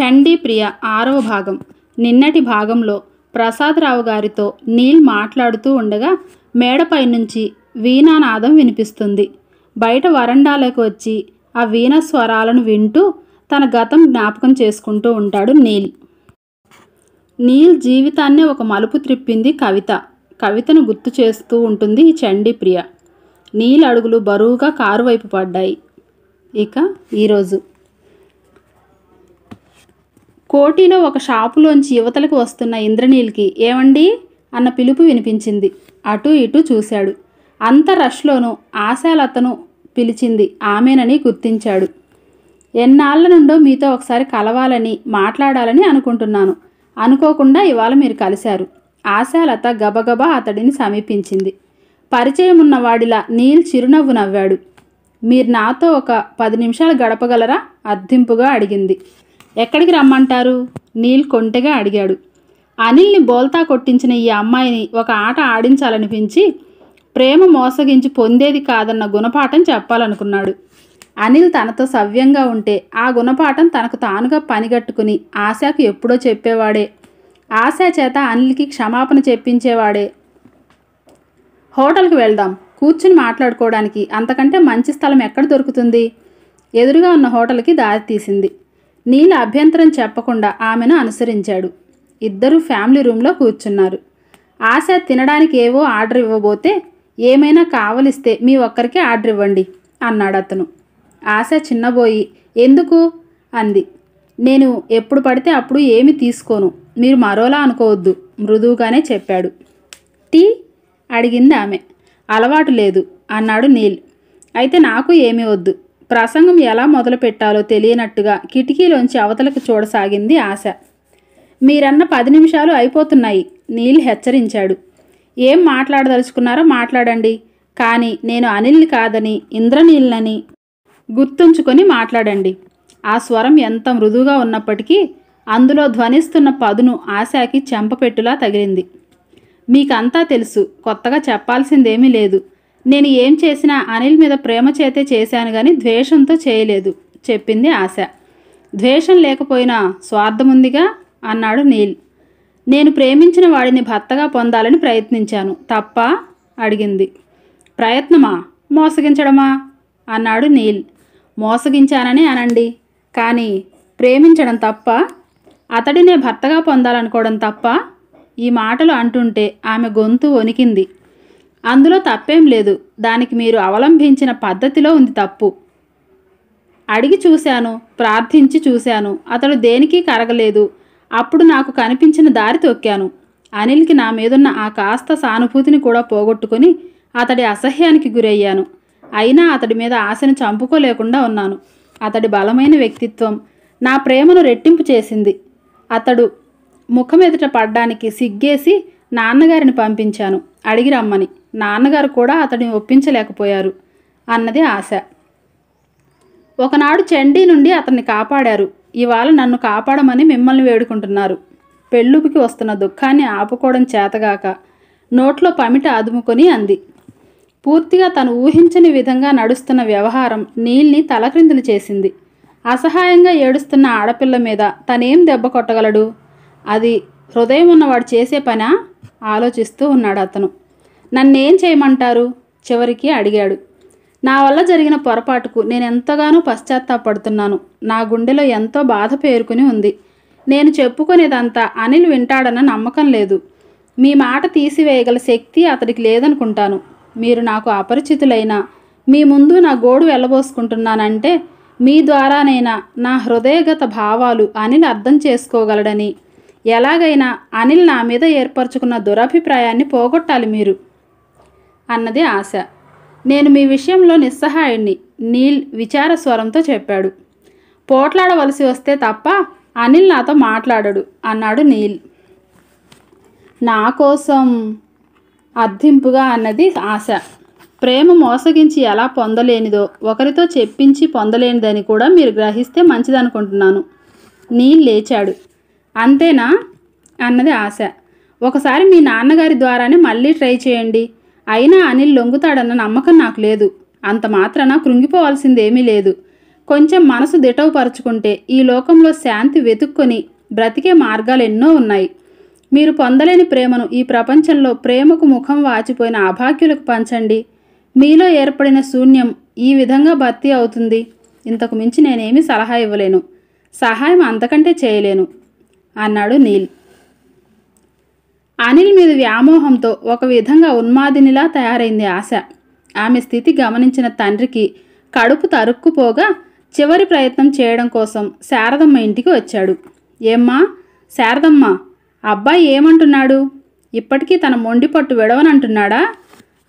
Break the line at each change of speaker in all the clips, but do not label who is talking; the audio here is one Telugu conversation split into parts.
చండీ ప్రియ ఆరవ భాగం నిన్నటి భాగంలో ప్రసాదరావు గారితో నీల్ మాట్లాడుతూ ఉండగా మేడపై నుంచి వీణానాదం వినిపిస్తుంది బయట వరండాలకు వచ్చి ఆ వీణ స్వరాలను వింటూ తన గతం జ్ఞాపకం చేసుకుంటూ ఉంటాడు నీల్ నీల్ జీవితాన్నే ఒక మలుపు త్రిప్పింది కవిత కవితను గుర్తు చేస్తూ ఉంటుంది ఈ చండీ ప్రియ నీల్ అడుగులు బరువుగా కారు వైపు పడ్డాయి ఇక ఈరోజు కోటిలో ఒక షాపులోంచి యువతలకు వస్తున్న ఇంద్రనీల్కి ఏమండి అన్న పిలుపు వినిపించింది అటు ఇటు చూశాడు అంత రష్లోనూ ఆశాలతను పిలిచింది ఆమెనని గుర్తించాడు ఎన్నాళ్ళ నుండో మీతో ఒకసారి కలవాలని మాట్లాడాలని అనుకుంటున్నాను అనుకోకుండా ఇవాళ మీరు కలిశారు ఆశాలత గబగబా అతడిని సమీపించింది పరిచయం ఉన్నవాడిలా నీల్ చిరునవ్వు నవ్వాడు మీరు నాతో ఒక పది నిమిషాలు గడపగలరా అర్థింపుగా అడిగింది ఎక్కడికి రమ్మంటారు నీల్ కొంటెగా అడిగాడు అనిల్ని బోల్తా కొట్టించిన ఈ అమ్మాయిని ఒక ఆట ఆడించాలనిపించి ప్రేమ మోసగించి పొందేది కాదన్న గుణపాఠం చెప్పాలనుకున్నాడు అనిల్ తనతో సవ్యంగా ఉంటే ఆ గుణపాఠం తనకు తానుగా పనిగట్టుకుని ఆశాకు ఎప్పుడో చెప్పేవాడే ఆశా చేత అనిల్కి క్షమాపణ చెప్పించేవాడే హోటల్కి వెళ్దాం కూర్చుని మాట్లాడుకోవడానికి అంతకంటే మంచి స్థలం ఎక్కడ దొరుకుతుంది ఎదురుగా ఉన్న హోటల్కి దారి తీసింది నీల అభ్యంతరం చెప్పకుండా ఆమెను అనుసరించాడు ఇద్దరు ఫ్యామిలీ రూమ్లో కూర్చున్నారు ఆశ తినడానికి ఏవో ఆర్డర్ ఇవ్వబోతే ఏమైనా కావలిస్తే మీ ఒక్కరికి ఆర్డర్ ఇవ్వండి అన్నాడు అతను ఆశ చిన్నబోయి ఎందుకు అంది నేను ఎప్పుడు పడితే అప్పుడు ఏమి తీసుకోను మీరు మరోలా అనుకోవద్దు మృదువుగానే చెప్పాడు టీ అడిగింది ఆమె అలవాటు లేదు అన్నాడు నీల్ అయితే నాకు ఏమి వద్దు ప్రసంగం ఎలా మొదలుపెట్టాలో తెలియనట్టుగా కిటికీలోంచి అవతలకు చూడసాగింది ఆశ మీరన్న పది నిమిషాలు అయిపోతున్నాయి నీల్ హెచ్చరించాడు ఏం మాట్లాడదలుచుకున్నారో మాట్లాడండి కానీ నేను అనిల్ని కాదని ఇంద్రనీళ్ళని గుర్తుంచుకొని మాట్లాడండి ఆ స్వరం ఎంత మృదువుగా ఉన్నప్పటికీ అందులో ధ్వనిస్తున్న పదును ఆశాకి చెంపపెట్టులా తగిలింది మీకంతా తెలుసు కొత్తగా చెప్పాల్సిందేమీ లేదు నేను ఏం చేసినా అనిల్ మీద ప్రేమ చేతే చేశాను కానీ ద్వేషంతో చేయలేదు చెప్పింది ఆశ ద్వేషం లేకపోయినా స్వార్థముందిగా అన్నాడు నీల్ నేను ప్రేమించిన వాడిని భర్తగా పొందాలని ప్రయత్నించాను తప్ప అడిగింది ప్రయత్నమా మోసగించడమా అన్నాడు నీల్ మోసగించానని అనండి కానీ ప్రేమించడం తప్ప అతడినే భర్తగా పొందాలనుకోవడం తప్ప ఈ మాటలు అంటుంటే ఆమె గొంతు వణికింది అందులో తప్పేం లేదు దానికి మీరు అవలంబించిన పద్ధతిలో ఉంది తప్పు అడిగి చూశాను ప్రార్థించి చూశాను అతడు దేనికి కరగలేదు అప్పుడు నాకు కనిపించిన దారి తొక్కాను అనిల్కి నా మీదున్న ఆ కాస్త సానుభూతిని కూడా పోగొట్టుకుని అతడి అసహ్యానికి గురయ్యాను అయినా అతడి మీద ఆశను చంపుకోలేకుండా ఉన్నాను అతడి బలమైన వ్యక్తిత్వం నా ప్రేమను రెట్టింపు చేసింది అతడు ముఖమెదుట పడ్డానికి సిగ్గేసి నాన్నగారిని పంపించాను అడిగి రమ్మని నాన్నగారు కూడా అతడిని ఒప్పించలేకపోయారు అన్నది ఆశ ఒకనాడు చండీ నుండి అతన్ని కాపాడారు ఇవాళ నన్ను కాపాడమని మిమ్మల్ని వేడుకుంటున్నారు పెళ్ళుపుకి వస్తున్న దుఃఖాన్ని ఆపుకోవడం చేతగాక నోట్లో పమిట ఆదుముకొని అంది పూర్తిగా తను ఊహించని విధంగా నడుస్తున్న వ్యవహారం నీల్ని తలక్రిందులు చేసింది అసహాయంగా ఏడుస్తున్న ఆడపిల్ల మీద తనేం దెబ్బ కొట్టగలడు అది హృదయం ఉన్నవాడు చేసే పనా ఆలోచిస్తూ ఉన్నాడు అతను నన్నేం చేయమంటారు చివరికి అడిగాడు నా వల్ల జరిగిన పొరపాటుకు నేను ఎంతగానో పశ్చాత్తాపడుతున్నాను నా గుండెలో ఎంతో బాధ పేరుకుని ఉంది నేను చెప్పుకునేదంతా అనిల్ వింటాడన్న నమ్మకం లేదు మీ మాట తీసివేయగల శక్తి అతడికి లేదనుకుంటాను మీరు నాకు అపరిచితులైనా మీ ముందు నా గోడు వెళ్ళబోసుకుంటున్నానంటే మీ ద్వారానైనా నా హృదయగత భావాలు అనిల్ అర్థం చేసుకోగలడని ఎలాగైనా అనిల్ నా మీద ఏర్పరచుకున్న దురభిప్రాయాన్ని పోగొట్టాలి మీరు అన్నది ఆశ నేను మీ విషయంలో నిస్సహాయుణ్ణి నీల్ విచార స్వరంతో చెప్పాడు పోట్లాడవలసి వస్తే తప్ప అనిల్ నాతో మాట్లాడడు అన్నాడు నీల్ నా కోసం అర్థింపుగా అన్నది ఆశ ప్రేమ మోసగించి ఎలా పొందలేనిదో ఒకరితో చెప్పించి పొందలేనిదని కూడా మీరు గ్రహిస్తే మంచిదనుకుంటున్నాను నీల్ లేచాడు అంతేనా అన్నది ఆశ ఒకసారి మీ నాన్నగారి ద్వారానే మళ్ళీ ట్రై చేయండి అయినా అనిల్ లొంగుతాడన్న నమ్మకం నాకు లేదు అంత మాత్రాన కృంగిపోవాల్సిందేమీ లేదు కొంచెం మనసు దిటవుపరుచుకుంటే ఈ లోకంలో శాంతి వెతుక్కొని బ్రతికే మార్గాలు ఎన్నో ఉన్నాయి మీరు పొందలేని ప్రేమను ఈ ప్రపంచంలో ప్రేమకు ముఖం వాచిపోయిన అభాగ్యులకు పంచండి మీలో ఏర్పడిన శూన్యం ఈ విధంగా భర్తీ అవుతుంది ఇంతకు మించి నేనేమి సలహా ఇవ్వలేను సహాయం అంతకంటే చేయలేను అన్నాడు నీల్ అనిల్ మీద వ్యామోహంతో ఒక విధంగా ఉన్మాదినిలా తయారైంది ఆశ ఆమె స్థితి గమనించిన తండ్రికి కడుపు తరుక్కుపోగా చివరి ప్రయత్నం చేయడం కోసం శారదమ్మ ఇంటికి వచ్చాడు ఏమ్మా శారదమ్మ అబ్బాయి ఏమంటున్నాడు ఇప్పటికీ తన మొండి పట్టు విడవనంటున్నాడా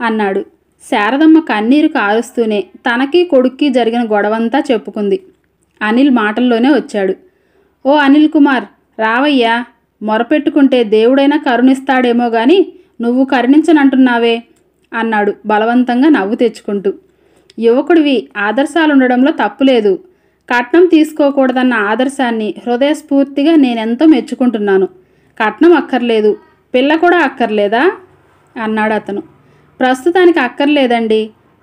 అన్నాడు శారదమ్మ కన్నీరు కారుస్తూనే తనకి కొడుక్కి జరిగిన గొడవంతా చెప్పుకుంది అనిల్ మాటల్లోనే వచ్చాడు ఓ అనిల్ కుమార్ రావయ్యా మొరపెట్టుకుంటే దేవుడైనా కరుణిస్తాడేమో గాని నువ్వు కరుణించనంటున్నావే అన్నాడు బలవంతంగా నవ్వు తెచ్చుకుంటూ యువకుడివి ఆదర్శాలు ఉండడంలో తప్పులేదు కట్నం తీసుకోకూడదన్న ఆదర్శాన్ని హృదయస్ఫూర్తిగా నేనెంతో మెచ్చుకుంటున్నాను కట్నం అక్కర్లేదు పిల్ల కూడా అక్కర్లేదా అన్నాడు అతను ప్రస్తుతానికి అక్కర్లేదండి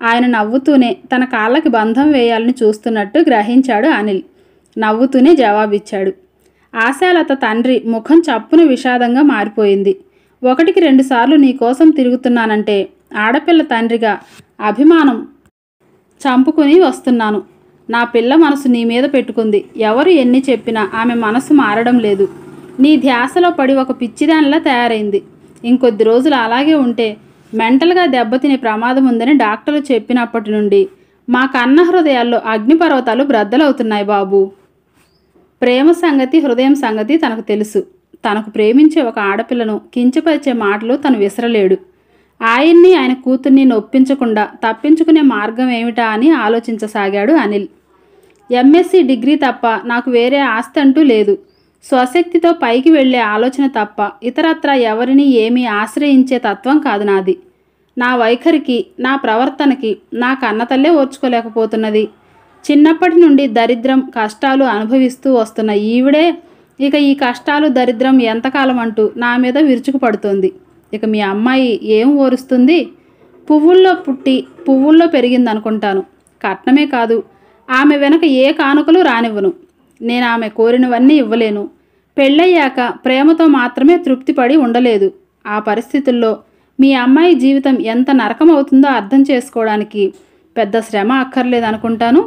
ఆయన నవ్వుతూనే తన కాళ్ళకి బంధం వేయాలని చూస్తున్నట్టు గ్రహించాడు అనిల్ నవ్వుతూనే జవాబిచ్చాడు ఆశాలత తండ్రి ముఖం చప్పున విషాదంగా మారిపోయింది ఒకటికి రెండుసార్లు నీకోసం తిరుగుతున్నానంటే ఆడపిల్ల తండ్రిగా అభిమానం చంపుకుని వస్తున్నాను నా పిల్ల మనసు నీ మీద పెట్టుకుంది ఎవరు ఎన్ని చెప్పినా ఆమె మనసు మారడం లేదు నీ ధ్యాసలో పడి ఒక పిచ్చిదానిలా తయారైంది ఇంకొద్ది రోజులు అలాగే ఉంటే మెంటల్గా దెబ్బతినే ప్రమాదం ఉందని డాక్టర్లు చెప్పినప్పటి నుండి మా కన్న హృదయాల్లో అగ్నిపర్వతాలు బ్రద్దలవుతున్నాయి బాబు ప్రేమ సంగతి హృదయం సంగతి తనకు తెలుసు తనకు ప్రేమించే ఒక ఆడపిల్లను కించపరిచే మాటలు తను విసరలేడు ఆయన్ని ఆయన కూతుర్ని నొప్పించకుండా తప్పించుకునే మార్గం ఏమిటా అని ఆలోచించసాగాడు అనిల్ ఎంఎస్సి డిగ్రీ తప్ప నాకు వేరే ఆస్తి అంటూ లేదు స్వశక్తితో పైకి వెళ్లే ఆలోచన తప్ప ఇతరత్ర ఎవరిని ఏమీ ఆశ్రయించే తత్వం కాదు నాది నా వైఖరికి నా ప్రవర్తనకి నా కన్నతల్లే ఓర్చుకోలేకపోతున్నది చిన్నప్పటి నుండి దరిద్రం కష్టాలు అనుభవిస్తూ వస్తున్న ఈవిడే ఇక ఈ కష్టాలు దరిద్రం ఎంతకాలం అంటూ నా మీద విరుచుకుపడుతోంది ఇక మీ అమ్మాయి ఏం ఓరుస్తుంది పువ్వుల్లో పుట్టి పువ్వుల్లో పెరిగిందనుకుంటాను కట్నమే కాదు ఆమె వెనక ఏ కానుకలు రానివ్వను నేను ఆమె కోరినవన్నీ ఇవ్వలేను పెళ్ళయ్యాక ప్రేమతో మాత్రమే తృప్తిపడి ఉండలేదు ఆ పరిస్థితుల్లో మీ అమ్మాయి జీవితం ఎంత నరకం అవుతుందో అర్థం చేసుకోవడానికి పెద్ద శ్రమ అక్కర్లేదనుకుంటాను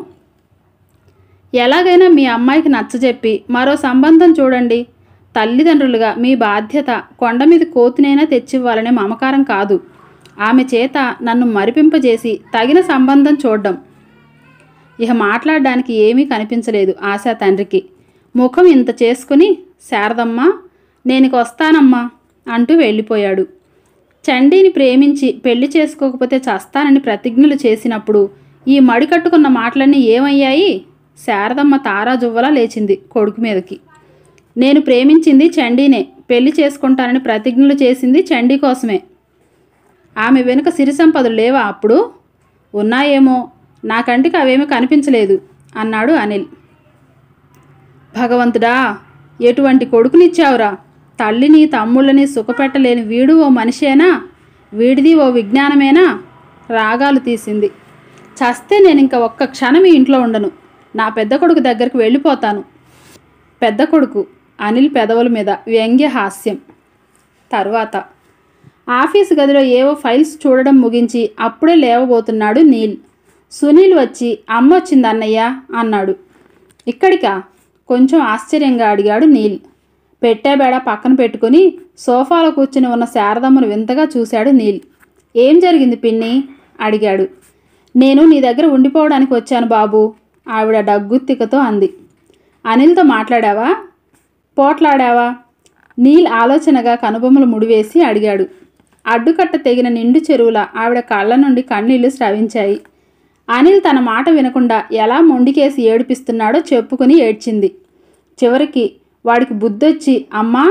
ఎలాగైనా మీ అమ్మాయికి నచ్చజెప్పి మరో సంబంధం చూడండి తల్లిదండ్రులుగా మీ బాధ్యత కొండ మీద కోతినైనా తెచ్చివ్వాలనే మమకారం కాదు ఆమె చేత నన్ను మరిపింపజేసి తగిన సంబంధం చూడడం ఇక మాట్లాడడానికి ఏమీ కనిపించలేదు ఆశా తండ్రికి ముఖం ఇంత చేసుకుని శారదమ్మా నేనికి వస్తానమ్మా అంటూ వెళ్ళిపోయాడు చండీని ప్రేమించి పెళ్లి చేసుకోకపోతే చస్తానని ప్రతిజ్ఞలు చేసినప్పుడు ఈ మడి కట్టుకున్న మాటలన్నీ ఏమయ్యాయి శారదమ్మ తారాజువ్వలా లేచింది కొడుకు మీదకి నేను ప్రేమించింది చండీనే పెళ్లి చేసుకుంటానని ప్రతిజ్ఞలు చేసింది చండీ కోసమే ఆమె వెనుక సిరి సంపదలు లేవా అప్పుడు ఉన్నాయేమో నాకంటికి అవేమీ కనిపించలేదు అన్నాడు అనిల్ భగవంతుడా ఎటువంటి కొడుకునిచ్చావురా తల్లిని తమ్ముళ్ళని సుఖపెట్టలేని వీడు ఓ మనిషేనా వీడిది ఓ విజ్ఞానమేనా రాగాలు తీసింది చస్తే నేను ఇంకా ఒక్క క్షణం ఇంట్లో ఉండను నా పెద్ద కొడుకు దగ్గరికి వెళ్ళిపోతాను పెద్ద కొడుకు అనిల్ పెదవుల మీద వ్యంగ్య హాస్యం తర్వాత ఆఫీస్ గదిలో ఏవో ఫైల్స్ చూడడం ముగించి అప్పుడే లేవబోతున్నాడు నీల్ సునీల్ వచ్చి అమ్మ వచ్చింది అన్నయ్య అన్నాడు ఇక్కడికా కొంచెం ఆశ్చర్యంగా అడిగాడు నీల్ పెట్టేబేడ పక్కన పెట్టుకుని సోఫాలో కూర్చుని ఉన్న శారదమ్మను వింతగా చూశాడు నీల్ ఏం జరిగింది పిన్ని అడిగాడు నేను నీ దగ్గర ఉండిపోవడానికి వచ్చాను బాబు ఆవిడ డగ్గుత్తికతో అంది అనిల్తో మాట్లాడావా పోట్లాడావా నీల్ ఆలోచనగా కనుబొమ్మలు ముడివేసి అడిగాడు అడ్డుకట్ట తెగిన నిండు చెరువుల ఆవిడ కళ్ళ నుండి కన్నీళ్లు స్రవించాయి అనిల్ తన మాట వినకుండా ఎలా మొండికేసి ఏడిపిస్తున్నాడో చెప్పుకుని ఏడ్చింది చివరికి వాడికి బుద్ధొచ్చి అమ్మా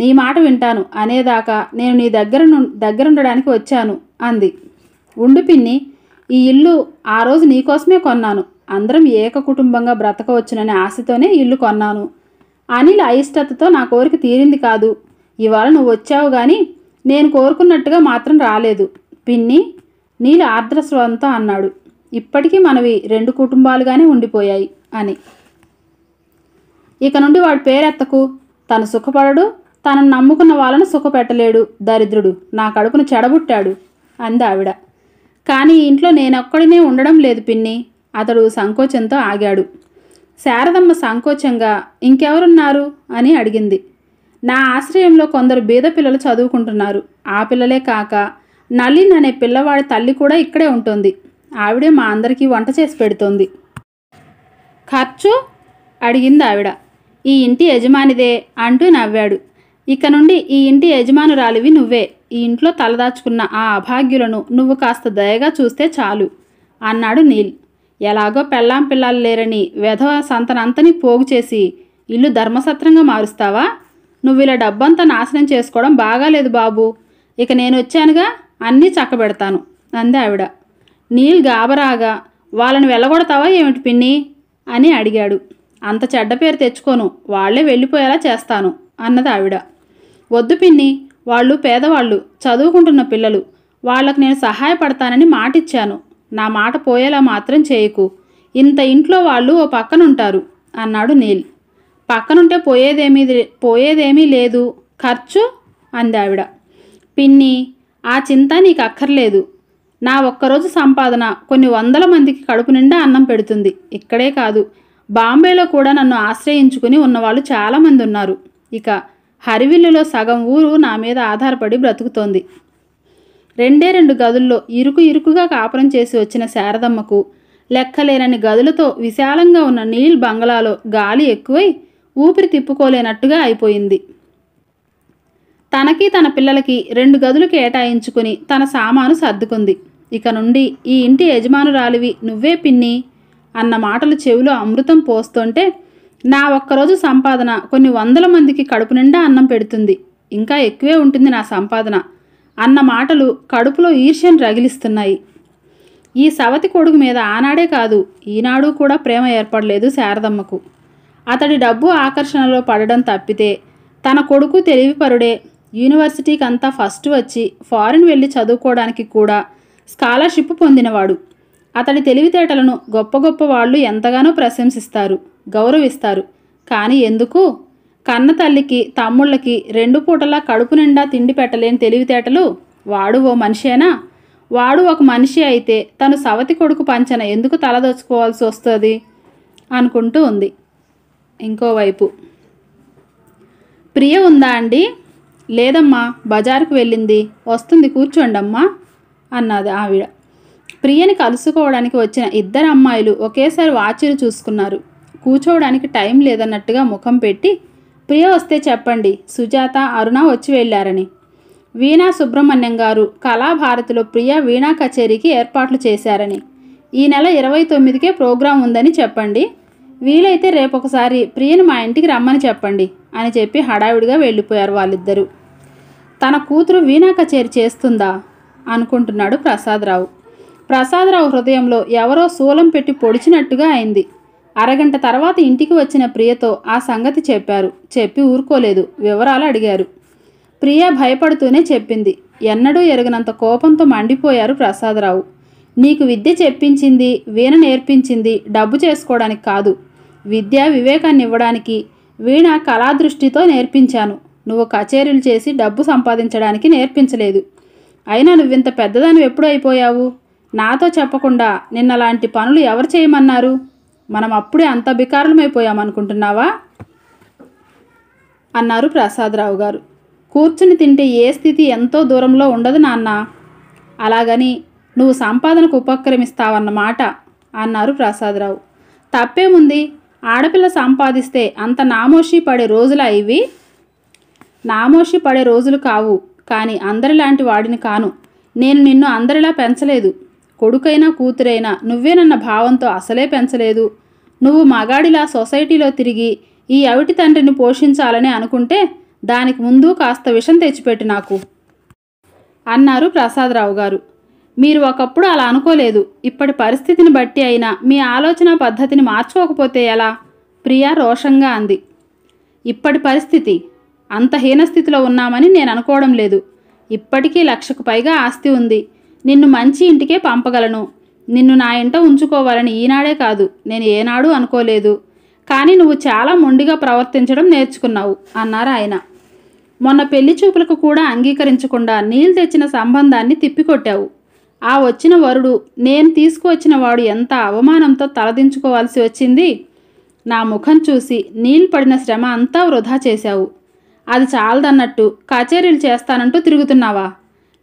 నీ మాట వింటాను అనేదాకా నేను నీ దగ్గర దగ్గరుండడానికి వచ్చాను అంది ఉండిపిన్ని ఈ ఇల్లు ఆ రోజు నీకోసమే కొన్నాను అందరం ఏక కుటుంబంగా బ్రతకవచ్చుననే ఆశతోనే ఇల్లు కొన్నాను అనిల్ అయిష్టతతో నా కోరిక తీరింది కాదు ఇవాళ నువ్వు వచ్చావు కానీ నేను కోరుకున్నట్టుగా మాత్రం రాలేదు పిన్ని నీళ్ళు ఆర్ద్రస్వంతో అన్నాడు ఇప్పటికీ మనవి రెండు కుటుంబాలుగానే ఉండిపోయాయి అని ఇక నుండి వాడి పేరెత్తకు తను సుఖపడడు తనను నమ్ముకున్న వాళ్ళను సుఖపెట్టలేడు దరిద్రుడు నా కడుపును చెడబుట్టాడు అంది ఆవిడ కానీ ఇంట్లో నేనొక్కడినే ఉండడం లేదు పిన్ని అతడు సంకోచంతో ఆగాడు శారదమ్మ సంకోచంగా ఇంకెవరున్నారు అని అడిగింది నా ఆశ్రయంలో కొందరు బీద పిల్లలు చదువుకుంటున్నారు ఆ పిల్లలే కాక నలిన్ అనే పిల్లవాడి తల్లి కూడా ఇక్కడే ఉంటుంది ఆవిడే మా అందరికీ వంట చేసి పెడుతోంది ఖర్చు అడిగింది ఆవిడ ఈ ఇంటి యజమానిదే అంటూ నవ్వాడు ఇక నుండి ఈ ఇంటి యజమానురాలివి నువ్వే ఈ ఇంట్లో తలదాచుకున్న ఆ అభాగ్యులను నువ్వు కాస్త దయగా చూస్తే చాలు అన్నాడు నీల్ ఎలాగో పెళ్ళాం పిల్లలు లేరని వెధవ సంతనంతని పోగు చేసి ఇల్లు ధర్మసత్రంగా మారుస్తావా నువ్వు ఇలా డబ్బంతా నాశనం చేసుకోవడం బాగాలేదు బాబు ఇక నేను వచ్చానుగా అన్నీ చక్కబెడతాను అంది ఆవిడ నీళ్ళు గాబరాగా వాళ్ళని వెళ్ళగొడతావా ఏమిటి పిన్ని అని అడిగాడు అంత చెడ్డ పేరు తెచ్చుకోను వాళ్లే వెళ్ళిపోయేలా చేస్తాను అన్నది ఆవిడ వద్దు పిన్ని వాళ్ళు పేదవాళ్ళు చదువుకుంటున్న పిల్లలు వాళ్ళకు నేను సహాయపడతానని మాటిచ్చాను నా మాట పోయేలా మాత్రం చేయకు ఇంత ఇంట్లో వాళ్ళు ఓ పక్కనుంటారు అన్నాడు నీల్ పక్కనుంటే పోయేదేమీ పోయేదేమీ లేదు ఖర్చు అందావిడ పిన్ని ఆ చింత నీకు అక్కర్లేదు నా ఒక్కరోజు సంపాదన కొన్ని వందల మందికి కడుపు నిండా అన్నం పెడుతుంది ఇక్కడే కాదు బాంబేలో కూడా నన్ను ఆశ్రయించుకుని ఉన్నవాళ్ళు చాలామంది ఉన్నారు ఇక హరివిల్లులో సగం ఊరు నా మీద ఆధారపడి బ్రతుకుతోంది రెండే రెండు గదుల్లో ఇరుకు ఇరుకుగా కాపురం చేసి వచ్చిన శారదమ్మకు లెక్కలేనని గదులతో విశాలంగా ఉన్న నీల్ బంగ్లాలో గాలి ఎక్కువై ఊపిరి తిప్పుకోలేనట్టుగా అయిపోయింది తనకి తన పిల్లలకి రెండు గదులు కేటాయించుకుని తన సామాను సర్దుకుంది ఇక నుండి ఈ ఇంటి యజమానురాలివి నువ్వే పిన్ని అన్న మాటలు చెవిలో అమృతం పోస్తుంటే నా ఒక్కరోజు సంపాదన కొన్ని వందల మందికి కడుపు నిండా అన్నం పెడుతుంది ఇంకా ఎక్కువే ఉంటుంది నా సంపాదన అన్న మాటలు కడుపులో ఈర్ష్యను రగిలిస్తున్నాయి ఈ సవతి కొడుకు మీద ఆనాడే కాదు ఈనాడు కూడా ప్రేమ ఏర్పడలేదు శారదమ్మకు అతడి డబ్బు ఆకర్షణలో పడడం తప్పితే తన కొడుకు తెలివిపరుడే యూనివర్సిటీకి అంతా ఫస్ట్ వచ్చి ఫారిన్ వెళ్ళి చదువుకోవడానికి కూడా స్కాలర్షిప్ పొందినవాడు అతడి తెలివితేటలను గొప్ప గొప్ప వాళ్ళు ఎంతగానో ప్రశంసిస్తారు గౌరవిస్తారు కానీ ఎందుకు కన్న తల్లికి తమ్ముళ్ళకి రెండు పూటలా కడుపు నిండా తిండి పెట్టలేని తెలివితేటలు వాడు ఓ మనిషేనా వాడు ఒక మనిషి అయితే తను సవతి కొడుకు పంచన ఎందుకు తలదోచుకోవాల్సి వస్తుంది అనుకుంటూ ఉంది ఇంకోవైపు ప్రియ ఉందా అండి లేదమ్మా బజారుకు వెళ్ళింది వస్తుంది కూర్చోండమ్మా అన్నది ఆవిడ ప్రియని కలుసుకోవడానికి వచ్చిన ఇద్దరు అమ్మాయిలు ఒకేసారి వాచీలు చూసుకున్నారు కూర్చోవడానికి టైం లేదన్నట్టుగా ముఖం పెట్టి ప్రియ వస్తే చెప్పండి సుజాత అరుణ వచ్చి వెళ్ళారని వీణా సుబ్రహ్మణ్యం గారు కళాభారతిలో ప్రియ వీణా కచేరీకి ఏర్పాట్లు చేశారని ఈ నెల ఇరవై తొమ్మిదికే ప్రోగ్రాం ఉందని చెప్పండి వీలైతే రేపొకసారి ప్రియని మా ఇంటికి రమ్మని చెప్పండి అని చెప్పి హడావిడిగా వెళ్ళిపోయారు వాళ్ళిద్దరూ తన కూతురు వీణా కచేరి చేస్తుందా అనుకుంటున్నాడు ప్రసాదరావు ప్రసాదరావు హృదయంలో ఎవరో శూలం పెట్టి పొడిచినట్టుగా అయింది అరగంట తర్వాత ఇంటికి వచ్చిన ప్రియతో ఆ సంగతి చెప్పారు చెప్పి ఊరుకోలేదు వివరాలు అడిగారు ప్రియ భయపడుతూనే చెప్పింది ఎన్నడూ ఎరగనంత కోపంతో మండిపోయారు ప్రసాదరావు నీకు విద్య చెప్పించింది వీణ నేర్పించింది డబ్బు చేసుకోవడానికి కాదు విద్య వివేకాన్ని ఇవ్వడానికి వీణ కళాదృష్టితో నేర్పించాను నువ్వు కచేరీలు చేసి డబ్బు సంపాదించడానికి నేర్పించలేదు అయినా నువ్వింత పెద్దదాన్ని ఎప్పుడు అయిపోయావు నాతో చెప్పకుండా నిన్నలాంటి పనులు ఎవరు చేయమన్నారు మనం అప్పుడే అంత బికారులమైపోయాం అనుకుంటున్నావా అన్నారు ప్రసాదరావు గారు కూర్చుని తింటే ఏ స్థితి ఎంతో దూరంలో ఉండదు నాన్న అలాగని నువ్వు సంపాదనకు ఉపక్రమిస్తావన్నమాట అన్నారు ప్రసాదరావు తప్పేముంది ఆడపిల్ల సంపాదిస్తే అంత నామోషి పడే రోజులా ఇవి నామోషి పడే రోజులు కావు కానీ అందరిలాంటి వాడిని కాను నేను నిన్ను అందరిలా పెంచలేదు కొడుకైనా కూతురైనా నువ్వేనన్న భావంతో అసలే పెంచలేదు నువ్వు మగాడిలా సొసైటీలో తిరిగి ఈ అవిటి తండ్రిని పోషించాలని అనుకుంటే దానికి ముందు కాస్త విషం తెచ్చిపెట్టు నాకు అన్నారు ప్రసాదరావు గారు మీరు ఒకప్పుడు అలా అనుకోలేదు ఇప్పటి పరిస్థితిని బట్టి అయినా మీ ఆలోచన పద్ధతిని మార్చుకోకపోతే ఎలా ప్రియా రోషంగా అంది ఇప్పటి పరిస్థితి అంత హీనస్థితిలో ఉన్నామని నేను అనుకోవడం లేదు ఇప్పటికీ లక్షకు పైగా ఆస్తి ఉంది నిన్ను మంచి ఇంటికే పంపగలను నిన్ను నా ఇంట ఉంచుకోవాలని ఈనాడే కాదు నేను ఏనాడు అనుకోలేదు కానీ నువ్వు చాలా మొండిగా ప్రవర్తించడం నేర్చుకున్నావు అన్నారు ఆయన మొన్న పెళ్లి చూపులకు కూడా అంగీకరించకుండా నీళ్ళు తెచ్చిన సంబంధాన్ని తిప్పికొట్టావు ఆ వచ్చిన వరుడు నేను తీసుకువచ్చిన వాడు ఎంత అవమానంతో తలదించుకోవాల్సి వచ్చింది నా ముఖం చూసి నీళ్ళు పడిన శ్రమ అంతా వృధా చేశావు అది చాలదన్నట్టు కచేరీలు చేస్తానంటూ తిరుగుతున్నావా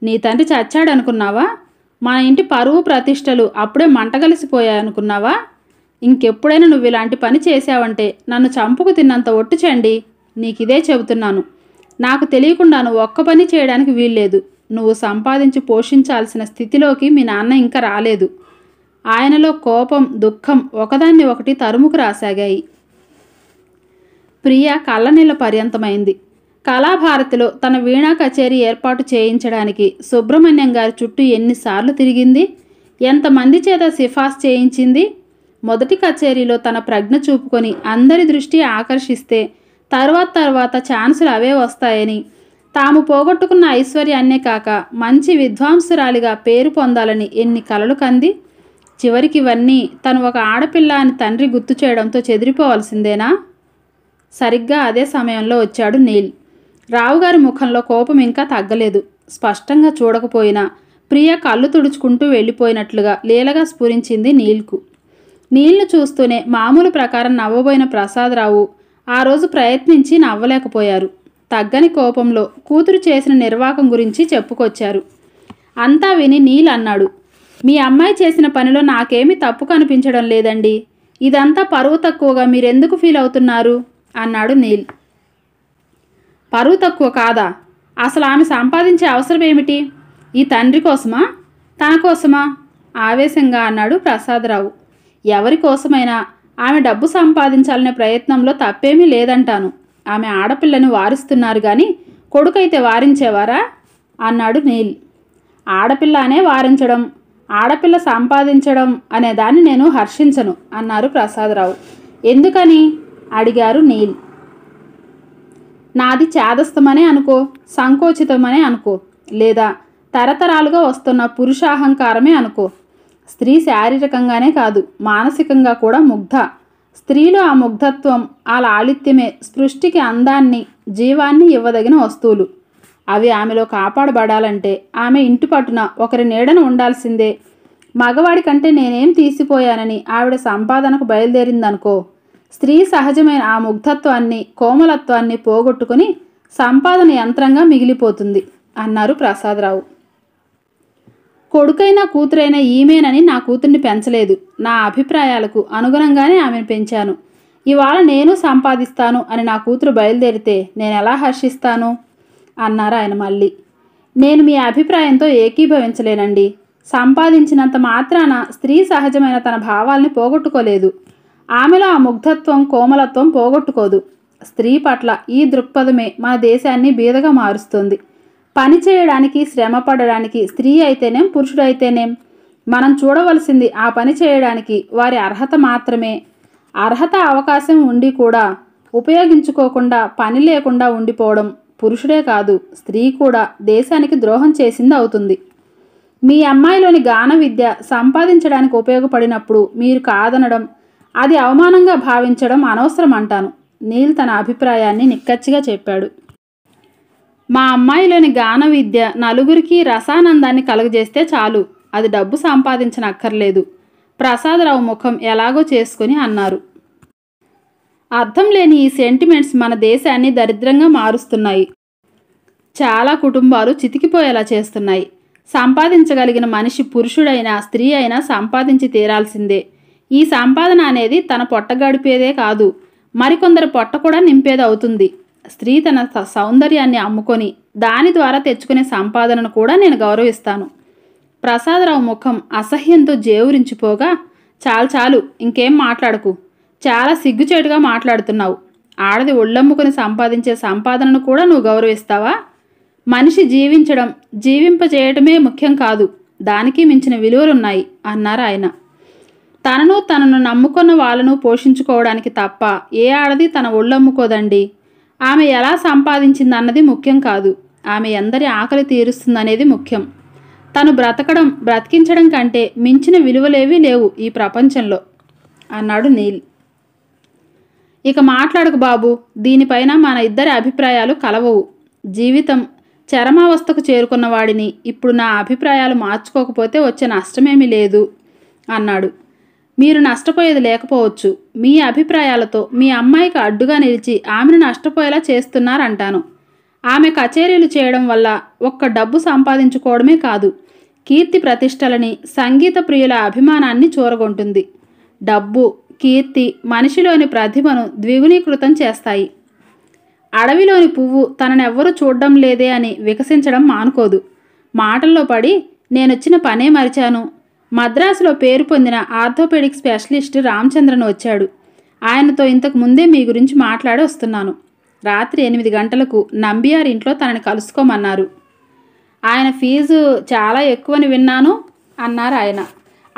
నీ తండ్రి చచ్చాడు అనుకున్నావా మన ఇంటి పరువు ప్రతిష్టలు అప్పుడే మంటగలిసిపోయాయి అనుకున్నావా ఇంకెప్పుడైనా నువ్వు ఇలాంటి పని చేసావంటే నన్ను చంపుకు తిన్నంత ఒట్టు చండి నీకు ఇదే చెబుతున్నాను నాకు తెలియకుండా నువ్వు ఒక్క పని చేయడానికి వీల్లేదు నువ్వు సంపాదించి పోషించాల్సిన స్థితిలోకి మీ నాన్న ఇంకా రాలేదు ఆయనలో కోపం దుఃఖం ఒకదాన్ని ఒకటి తరుముకు రాసాగాయి ప్రియ కళ్ళనీళ్ళ పర్యంతమైంది కళాభారతిలో తన వీణా కచేరీ ఏర్పాటు చేయించడానికి సుబ్రహ్మణ్యం గారి చుట్టూ ఎన్నిసార్లు తిరిగింది ఎంతమంది చేత సిఫార్సు చేయించింది మొదటి కచేరీలో తన ప్రజ్ఞ చూపుకొని అందరి దృష్టి ఆకర్షిస్తే తర్వాత తర్వాత ఛాన్సులు అవే వస్తాయని తాము పోగొట్టుకున్న ఐశ్వర్యాన్నే కాక మంచి విద్వాంసురాలిగా పేరు పొందాలని ఎన్ని కలలు కంది చివరికి ఇవన్నీ తను ఒక ఆడపిల్ల అని తండ్రి గుర్తు చేయడంతో చెదిరిపోవాల్సిందేనా సరిగ్గా అదే సమయంలో వచ్చాడు నీల్ రావుగారి ముఖంలో కోపం ఇంకా తగ్గలేదు స్పష్టంగా చూడకపోయినా ప్రియ కళ్ళు తుడుచుకుంటూ వెళ్ళిపోయినట్లుగా లీలగా స్ఫురించింది నీల్కు నీళ్లు చూస్తూనే మామూలు ప్రకారం నవ్వబోయిన ప్రసాదరావు ఆ రోజు ప్రయత్నించి నవ్వలేకపోయారు తగ్గని కోపంలో కూతురు చేసిన నిర్వాకం గురించి చెప్పుకొచ్చారు అంతా విని నీల్ అన్నాడు మీ అమ్మాయి చేసిన పనిలో నాకేమీ తప్పు కనిపించడం లేదండి ఇదంతా పరువు తక్కువగా మీరెందుకు ఫీల్ అవుతున్నారు అన్నాడు నీల్ పరువు తక్కువ కాదా అసలు ఆమె సంపాదించే అవసరం ఏమిటి ఈ తండ్రి కోసమా తన కోసమా ఆవేశంగా అన్నాడు ప్రసాదరావు ఎవరి కోసమైనా ఆమె డబ్బు సంపాదించాలనే ప్రయత్నంలో తప్పేమీ లేదంటాను ఆమె ఆడపిల్లను వారిస్తున్నారు కానీ కొడుకైతే వారించేవారా అన్నాడు నీల్ ఆడపిల్ల అనే వారించడం ఆడపిల్ల సంపాదించడం అనే దాన్ని నేను హర్షించను అన్నారు ప్రసాదరావు ఎందుకని అడిగారు నీల్ నాది చేదస్థమనే అనుకో సంకోచితమనే అనుకో లేదా తరతరాలుగా వస్తున్న పురుషాహంకారమే అనుకో స్త్రీ శారీరకంగానే కాదు మానసికంగా కూడా ముగ్ధ స్త్రీలో ఆ ముగ్ధత్వం ఆ లాలిత్యమే సృష్టికి అందాన్ని జీవాన్ని ఇవ్వదగిన వస్తువులు అవి ఆమెలో కాపాడబడాలంటే ఆమె ఇంటి పట్టున ఒకరి నీడన ఉండాల్సిందే మగవాడి కంటే నేనేం తీసిపోయానని ఆవిడ సంపాదనకు బయలుదేరిందనుకో స్త్రీ సహజమైన ఆ ముగ్ధత్వాన్ని కోమలత్వాన్ని పోగొట్టుకుని సంపాదన యంత్రంగా మిగిలిపోతుంది అన్నారు ప్రసాదరావు కొడుకైనా కూతురైనా ఈమెనని నా కూతుర్ని పెంచలేదు నా అభిప్రాయాలకు అనుగుణంగానే ఆమెను పెంచాను ఇవాళ నేను సంపాదిస్తాను అని నా కూతురు బయలుదేరితే నేను ఎలా హర్షిస్తాను అన్నారు ఆయన మళ్ళీ నేను మీ అభిప్రాయంతో ఏకీభవించలేనండి సంపాదించినంత మాత్రాన స్త్రీ సహజమైన తన భావాల్ని పోగొట్టుకోలేదు ఆమెలో ఆ ముగ్ధత్వం కోమలత్వం పోగొట్టుకోదు స్త్రీ పట్ల ఈ దృక్పథమే మన దేశాన్ని బీదగా మారుస్తుంది పని చేయడానికి శ్రమ పడడానికి స్త్రీ అయితేనేం పురుషుడైతేనేం మనం చూడవలసింది ఆ పని చేయడానికి వారి అర్హత మాత్రమే అర్హత అవకాశం ఉండి కూడా ఉపయోగించుకోకుండా పని లేకుండా ఉండిపోవడం పురుషుడే కాదు స్త్రీ కూడా దేశానికి ద్రోహం చేసింది అవుతుంది మీ అమ్మాయిలోని గాన విద్య సంపాదించడానికి ఉపయోగపడినప్పుడు మీరు కాదనడం అది అవమానంగా భావించడం అనవసరం అంటాను నీల్ తన అభిప్రాయాన్ని నిక్కచ్చిగా చెప్పాడు మా అమ్మాయిలోని గాన విద్య నలుగురికి రసానందాన్ని కలుగజేస్తే చాలు అది డబ్బు సంపాదించనక్కర్లేదు ప్రసాదరావు ముఖం ఎలాగో చేసుకుని అన్నారు అర్థం లేని ఈ సెంటిమెంట్స్ మన దేశాన్ని దరిద్రంగా మారుస్తున్నాయి చాలా కుటుంబాలు చితికిపోయేలా చేస్తున్నాయి సంపాదించగలిగిన మనిషి పురుషుడైనా స్త్రీ అయినా సంపాదించి తీరాల్సిందే ఈ సంపాదన అనేది తన పొట్ట గడిపేదే కాదు మరికొందరు పొట్ట కూడా నింపేది అవుతుంది స్త్రీ తన సౌందర్యాన్ని అమ్ముకొని దాని ద్వారా తెచ్చుకునే సంపాదనను కూడా నేను గౌరవిస్తాను ప్రసాదరావు ముఖం అసహ్యంతో జేవురించిపోగా చాలు చాలు ఇంకేం మాట్లాడకు చాలా సిగ్గుచేటుగా మాట్లాడుతున్నావు ఆడది ఒళ్ళమ్ముకుని సంపాదించే సంపాదనను కూడా నువ్వు గౌరవిస్తావా మనిషి జీవించడం జీవింపజేయటమే ముఖ్యం కాదు దానికి మించిన విలువలున్నాయి అన్నారు ఆయన తనను తనను నమ్ముకున్న వాళ్ళను పోషించుకోవడానికి తప్ప ఏ ఆడది తన ఒళ్ళమ్ముకోదండి ఆమె ఎలా సంపాదించిందన్నది ముఖ్యం కాదు ఆమె ఎందరి ఆకలి తీరుస్తుందనేది ముఖ్యం తను బ్రతకడం బ్రతికించడం కంటే మించిన విలువలేవీ లేవు ఈ ప్రపంచంలో అన్నాడు నీల్ ఇక మాట్లాడకు బాబు దీనిపైన మన ఇద్దరి అభిప్రాయాలు కలవవు జీవితం చరమావస్థకు చేరుకున్న వాడిని ఇప్పుడు నా అభిప్రాయాలు మార్చుకోకపోతే వచ్చే నష్టమేమీ లేదు అన్నాడు మీరు నష్టపోయేది లేకపోవచ్చు మీ అభిప్రాయాలతో మీ అమ్మాయికి అడ్డుగా నిలిచి ఆమెను నష్టపోయేలా చేస్తున్నారంటాను ఆమె కచేరీలు చేయడం వల్ల ఒక్క డబ్బు సంపాదించుకోవడమే కాదు కీర్తి ప్రతిష్టలని సంగీత ప్రియుల అభిమానాన్ని చూరగొంటుంది డబ్బు కీర్తి మనిషిలోని ప్రతిభను ద్విగుణీకృతం చేస్తాయి అడవిలోని పువ్వు తననెవ్వరు చూడడం లేదే అని వికసించడం మానుకోదు మాటల్లో పడి నేనొచ్చిన పనే మరిచాను మద్రాసులో పేరు పొందిన ఆర్థోపెడిక్ స్పెషలిస్ట్ రామచంద్రన్ వచ్చాడు ఆయనతో ఇంతకు ముందే మీ గురించి మాట్లాడి వస్తున్నాను రాత్రి ఎనిమిది గంటలకు నంబియార్ ఇంట్లో తనని కలుసుకోమన్నారు ఆయన ఫీజు చాలా ఎక్కువని విన్నాను అన్నారు ఆయన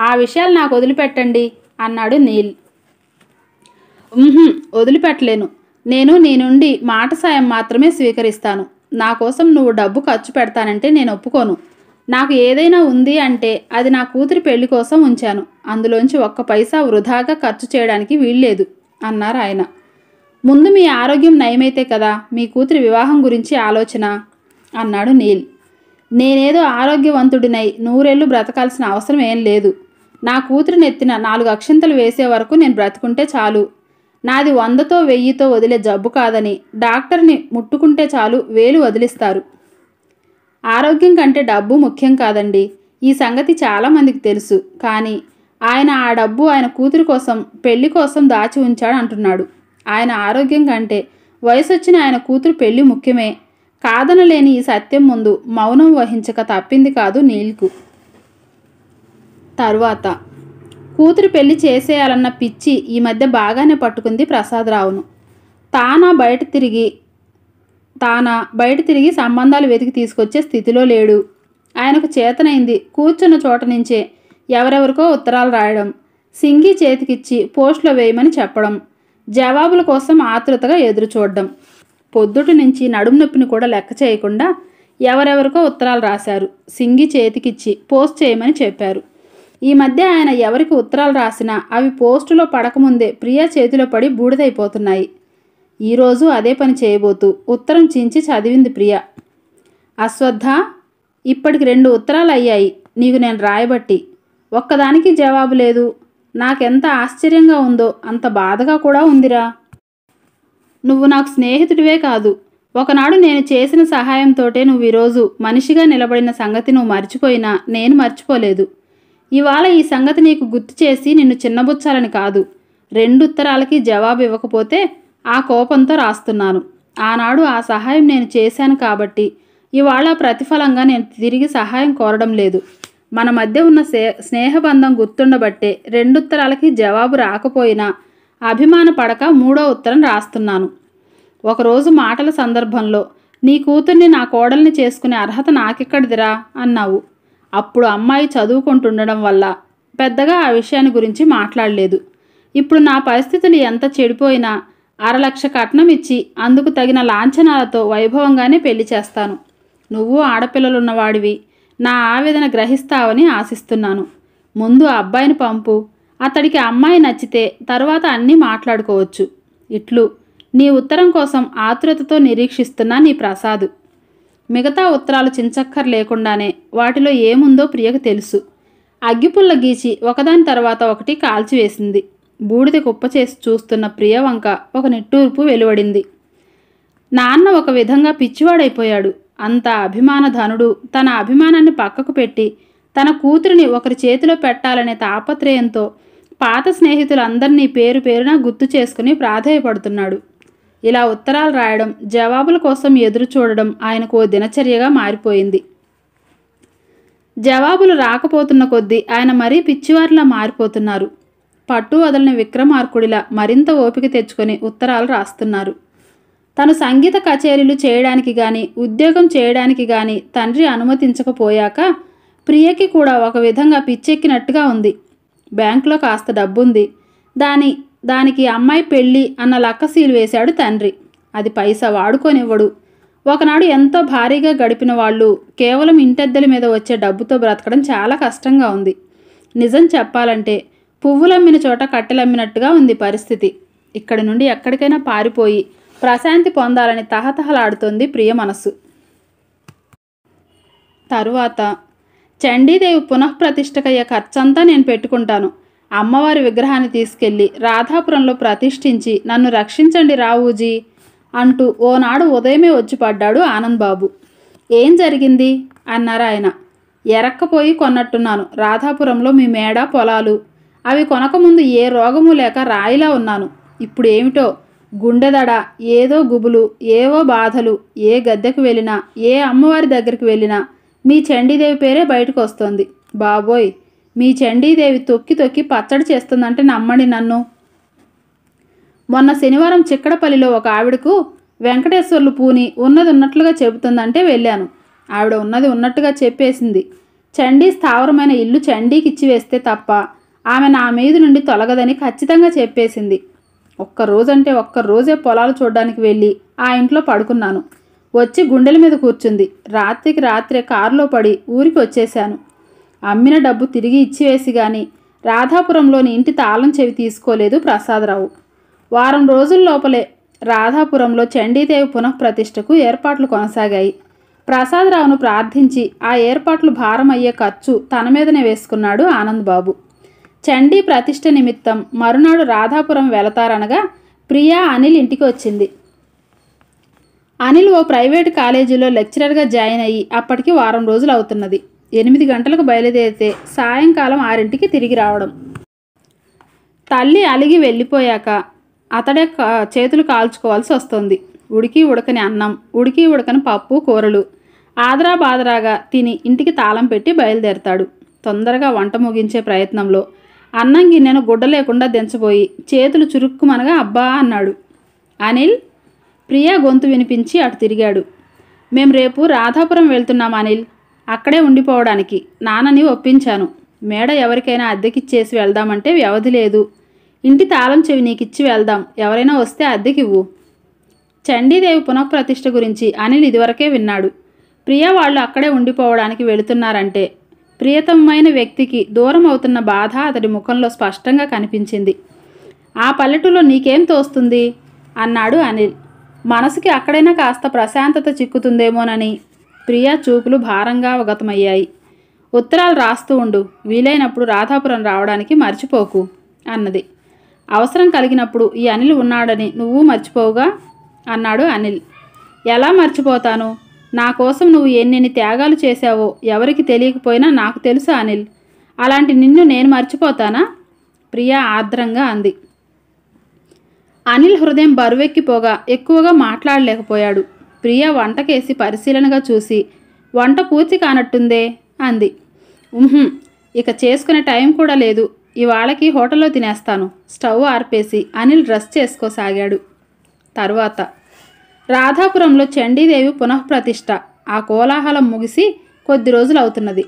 ఆ విషయాలు నాకు వదిలిపెట్టండి అన్నాడు నీల్ వదిలిపెట్టలేను నేను నీ నుండి మాట సాయం మాత్రమే స్వీకరిస్తాను నా కోసం నువ్వు డబ్బు ఖర్చు పెడతానంటే నేను ఒప్పుకోను నాకు ఏదైనా ఉంది అంటే అది నా కూతురి పెళ్లి కోసం ఉంచాను అందులోంచి ఒక్క పైసా వృధాగా ఖర్చు చేయడానికి వీల్లేదు అన్నారు ఆయన ముందు మీ ఆరోగ్యం నయమైతే కదా మీ కూతురి వివాహం గురించి ఆలోచన అన్నాడు నీల్ నేనేదో ఆరోగ్యవంతుడినై నూరేళ్లు బ్రతకాల్సిన అవసరం ఏం లేదు నా కూతురు నెత్తిన నాలుగు అక్షంతలు వేసే వరకు నేను బ్రతుకుంటే చాలు నాది వందతో వెయ్యితో వదిలే జబ్బు కాదని డాక్టర్ని ముట్టుకుంటే చాలు వేలు వదిలిస్తారు ఆరోగ్యం కంటే డబ్బు ముఖ్యం కాదండి ఈ సంగతి చాలామందికి తెలుసు కానీ ఆయన ఆ డబ్బు ఆయన కూతురు కోసం పెళ్లి కోసం దాచి ఉంచాడు అంటున్నాడు ఆయన ఆరోగ్యం కంటే వయసు వచ్చిన ఆయన కూతురు పెళ్లి ముఖ్యమే కాదనలేని ఈ సత్యం ముందు మౌనం వహించక తప్పింది కాదు నీల్కు తరువాత కూతురు పెళ్లి చేసేయాలన్న పిచ్చి ఈ మధ్య బాగానే పట్టుకుంది ప్రసాదరావును తానా బయట తిరిగి తాన బయట తిరిగి సంబంధాలు వెతికి తీసుకొచ్చే స్థితిలో లేడు ఆయనకు చేతనైంది కూర్చున్న చోట నుంచే ఎవరెవరికో ఉత్తరాలు రాయడం సింగి చేతికిచ్చి పోస్టులో వేయమని చెప్పడం జవాబుల కోసం ఆతృతగా ఎదురు చూడడం పొద్దుటి నుంచి నడుము నొప్పిని కూడా లెక్క చేయకుండా ఎవరెవరికో ఉత్తరాలు రాశారు సింగి చేతికిచ్చి పోస్ట్ చేయమని చెప్పారు ఈ మధ్య ఆయన ఎవరికి ఉత్తరాలు రాసినా అవి పోస్టులో పడకముందే ప్రియా చేతిలో పడి బూడిదైపోతున్నాయి ఈరోజు అదే పని చేయబోతు ఉత్తరం చించి చదివింది ప్రియ అశ్వద్ధ ఇప్పటికి రెండు ఉత్తరాలు అయ్యాయి నీకు నేను రాయబట్టి ఒక్కదానికి జవాబు లేదు నాకెంత ఆశ్చర్యంగా ఉందో అంత బాధగా కూడా ఉందిరా నువ్వు నాకు స్నేహితుడివే కాదు ఒకనాడు నేను చేసిన సహాయంతోటే నువ్వు ఈరోజు మనిషిగా నిలబడిన సంగతి నువ్వు మర్చిపోయినా నేను మర్చిపోలేదు ఇవాళ ఈ సంగతి నీకు గుర్తు చేసి నిన్ను చిన్నబుచ్చాలని కాదు రెండు ఉత్తరాలకి జవాబు ఇవ్వకపోతే ఆ కోపంతో రాస్తున్నాను ఆనాడు ఆ సహాయం నేను చేశాను కాబట్టి ఇవాళ ప్రతిఫలంగా నేను తిరిగి సహాయం కోరడం లేదు మన మధ్య ఉన్న స్నేహబంధం గుర్తుండబట్టే రెండు ఉత్తరాలకి జవాబు రాకపోయినా అభిమాన పడక మూడో ఉత్తరం రాస్తున్నాను ఒకరోజు మాటల సందర్భంలో నీ కూతుర్ని నా కోడల్ని చేసుకునే అర్హత నాకెక్కడిదిరా అన్నావు అప్పుడు అమ్మాయి చదువుకుంటుండడం వల్ల పెద్దగా ఆ విషయాన్ని గురించి మాట్లాడలేదు ఇప్పుడు నా పరిస్థితులు ఎంత చెడిపోయినా అరలక్ష కట్నం ఇచ్చి అందుకు తగిన లాంఛనాలతో వైభవంగానే పెళ్లి చేస్తాను నువ్వు ఆడపిల్లలున్నవాడివి నా ఆవేదన గ్రహిస్తావని ఆశిస్తున్నాను ముందు అబ్బాయిని పంపు అతడికి అమ్మాయి నచ్చితే తర్వాత అన్నీ మాట్లాడుకోవచ్చు ఇట్లు నీ ఉత్తరం కోసం ఆతురతతో నిరీక్షిస్తున్నా నీ ప్రసాదు మిగతా ఉత్తరాలు చించక్కర్ లేకుండానే వాటిలో ఏముందో ప్రియకు తెలుసు అగ్గిపుల్ల గీచి ఒకదాని తర్వాత ఒకటి కాల్చివేసింది బూడిద కుప్ప చేసి చూస్తున్న ప్రియవంక ఒక నిట్టూర్పు వెలువడింది నాన్న ఒక విధంగా పిచ్చివాడైపోయాడు అంత అభిమానధనుడు తన అభిమానాన్ని పక్కకు పెట్టి తన కూతురిని ఒకరి చేతిలో పెట్టాలనే తాపత్రయంతో పాత స్నేహితులందరినీ పేరు పేరున గుర్తు చేసుకుని ప్రాధేయపడుతున్నాడు ఇలా ఉత్తరాలు రాయడం జవాబుల కోసం ఎదురు చూడడం ఆయనకు దినచర్యగా మారిపోయింది జవాబులు రాకపోతున్న కొద్దీ ఆయన మరీ పిచ్చివారిలా మారిపోతున్నారు పట్టు వదలని విక్రమార్కుడిలా మరింత ఓపిక తెచ్చుకొని ఉత్తరాలు రాస్తున్నారు తను సంగీత కచేరీలు చేయడానికి కానీ ఉద్యోగం చేయడానికి కానీ తండ్రి అనుమతించకపోయాక ప్రియకి కూడా ఒక విధంగా పిచ్చెక్కినట్టుగా ఉంది బ్యాంకులో కాస్త డబ్బుంది దాని దానికి అమ్మాయి పెళ్ళి అన్న లక్కసీలు వేశాడు తండ్రి అది పైసా వాడుకోనివ్వడు ఒకనాడు ఎంతో భారీగా గడిపిన వాళ్ళు కేవలం ఇంటద్దెల మీద వచ్చే డబ్బుతో బ్రతకడం చాలా కష్టంగా ఉంది నిజం చెప్పాలంటే పువ్వులమ్మిన చోట కట్టెలమ్మినట్టుగా ఉంది పరిస్థితి ఇక్కడి నుండి ఎక్కడికైనా పారిపోయి ప్రశాంతి పొందాలని తహతహలాడుతోంది ప్రియ మనసు తరువాత చండీదేవి పునఃప్రతిష్ఠకయ్యే ఖర్చంతా నేను పెట్టుకుంటాను అమ్మవారి విగ్రహాన్ని తీసుకెళ్లి రాధాపురంలో ప్రతిష్ఠించి నన్ను రక్షించండి రావూజీ అంటూ ఓనాడు ఉదయమే వచ్చిపడ్డాడు ఆనంద్ బాబు ఏం జరిగింది అన్నారు ఆయన ఎరక్కపోయి కొన్నట్టున్నాను రాధాపురంలో మీ మేడ పొలాలు అవి కొనకముందు ఏ రోగము లేక రాయిలా ఉన్నాను ఇప్పుడు ఏమిటో గుండెదడ ఏదో గుబులు ఏవో బాధలు ఏ గద్దెకు వెళ్ళినా ఏ అమ్మవారి దగ్గరికి వెళ్ళినా మీ చండీదేవి పేరే బయటకు వస్తుంది బాబోయ్ మీ చండీదేవి తొక్కి తొక్కి పచ్చడి చేస్తుందంటే నమ్మండి నన్ను మొన్న శనివారం చిక్కడపల్లిలో ఒక ఆవిడకు వెంకటేశ్వర్లు పూని ఉన్నది ఉన్నట్లుగా చెబుతుందంటే వెళ్ళాను ఆవిడ ఉన్నది ఉన్నట్టుగా చెప్పేసింది చండీ స్థావరమైన ఇల్లు చండీకి ఇచ్చివేస్తే తప్ప ఆమె నా మీద నుండి తొలగదని ఖచ్చితంగా చెప్పేసింది ఒక్క రోజంటే ఒక్క రోజే పొలాలు చూడడానికి వెళ్ళి ఆ ఇంట్లో పడుకున్నాను వచ్చి గుండెల మీద కూర్చుంది రాత్రికి రాత్రే కారులో పడి ఊరికి వచ్చేశాను అమ్మిన డబ్బు తిరిగి ఇచ్చివేసి కానీ రాధాపురంలోని ఇంటి తాళం చెవి తీసుకోలేదు ప్రసాదరావు వారం రోజుల లోపలే రాధాపురంలో చండీదేవి పునఃప్రతిష్టకు ఏర్పాట్లు కొనసాగాయి ప్రసాదరావును ప్రార్థించి ఆ ఏర్పాట్లు భారం అయ్యే ఖర్చు తన మీదనే వేసుకున్నాడు ఆనంద్ బాబు చండీ ప్రతిష్ఠ నిమిత్తం మరునాడు రాధాపురం వెళతారనగా ప్రియా అనిల్ ఇంటికి వచ్చింది అనిల్ ఓ ప్రైవేట్ కాలేజీలో లెక్చరర్గా జాయిన్ అయ్యి అప్పటికి వారం రోజులు అవుతున్నది ఎనిమిది గంటలకు బయలుదేరితే సాయంకాలం ఆరింటికి తిరిగి రావడం తల్లి అలిగి వెళ్ళిపోయాక అతడే చేతులు కాల్చుకోవాల్సి వస్తుంది ఉడికి ఉడకని అన్నం ఉడికి ఉడకని పప్పు కూరలు ఆదరా బాదరాగా తిని ఇంటికి తాళం పెట్టి బయలుదేరతాడు తొందరగా వంట ముగించే ప్రయత్నంలో అన్నం గిన్నెను గుడ్డ లేకుండా దించబోయి చేతులు చురుక్కుమనగా అబ్బా అన్నాడు అనిల్ ప్రియా గొంతు వినిపించి అటు తిరిగాడు మేం రేపు రాధాపురం వెళ్తున్నాం అనిల్ అక్కడే ఉండిపోవడానికి నాన్నని ఒప్పించాను మేడ ఎవరికైనా అద్దెకిచ్చేసి వెళ్దామంటే వ్యవధి లేదు ఇంటి తాళం చెవి నీకిచ్చి వెళ్దాం ఎవరైనా వస్తే అద్దెకివ్వు చండీదేవి పునఃప్రతిష్ఠ గురించి అనిల్ ఇదివరకే విన్నాడు ప్రియా వాళ్ళు అక్కడే ఉండిపోవడానికి వెళుతున్నారంటే ప్రియతమైన వ్యక్తికి దూరం అవుతున్న బాధ అతడి ముఖంలో స్పష్టంగా కనిపించింది ఆ పల్లెటూరులో నీకేం తోస్తుంది అన్నాడు అనిల్ మనసుకి అక్కడైనా కాస్త ప్రశాంతత చిక్కుతుందేమోనని ప్రియా చూపులు భారంగా అవగతమయ్యాయి ఉత్తరాలు రాస్తూ ఉండు వీలైనప్పుడు రాధాపురం రావడానికి మర్చిపోకు అన్నది అవసరం కలిగినప్పుడు ఈ అనిల్ ఉన్నాడని నువ్వు మర్చిపోవుగా అన్నాడు అనిల్ ఎలా మర్చిపోతాను నా కోసం నువ్వు ఎన్నెన్ని త్యాగాలు చేశావో ఎవరికి తెలియకపోయినా నాకు తెలుసు అనిల్ అలాంటి నిన్ను నేను మర్చిపోతానా ప్రియా ఆర్ద్రంగా అంది అనిల్ హృదయం బరువెక్కిపోగా ఎక్కువగా మాట్లాడలేకపోయాడు ప్రియా వంటకేసి పరిశీలనగా చూసి వంట పూర్తి కానట్టుందే అంది ఇక చేసుకునే టైం కూడా లేదు ఇవాళకి హోటల్లో తినేస్తాను స్టవ్ ఆర్పేసి అనిల్ డ్రెస్ చేసుకోసాగాడు తర్వాత రాధాపురంలో చండీదేవి పునఃప్రతిష్ట ఆ కోలాహలం ముగిసి కొద్ది రోజులు అవుతున్నది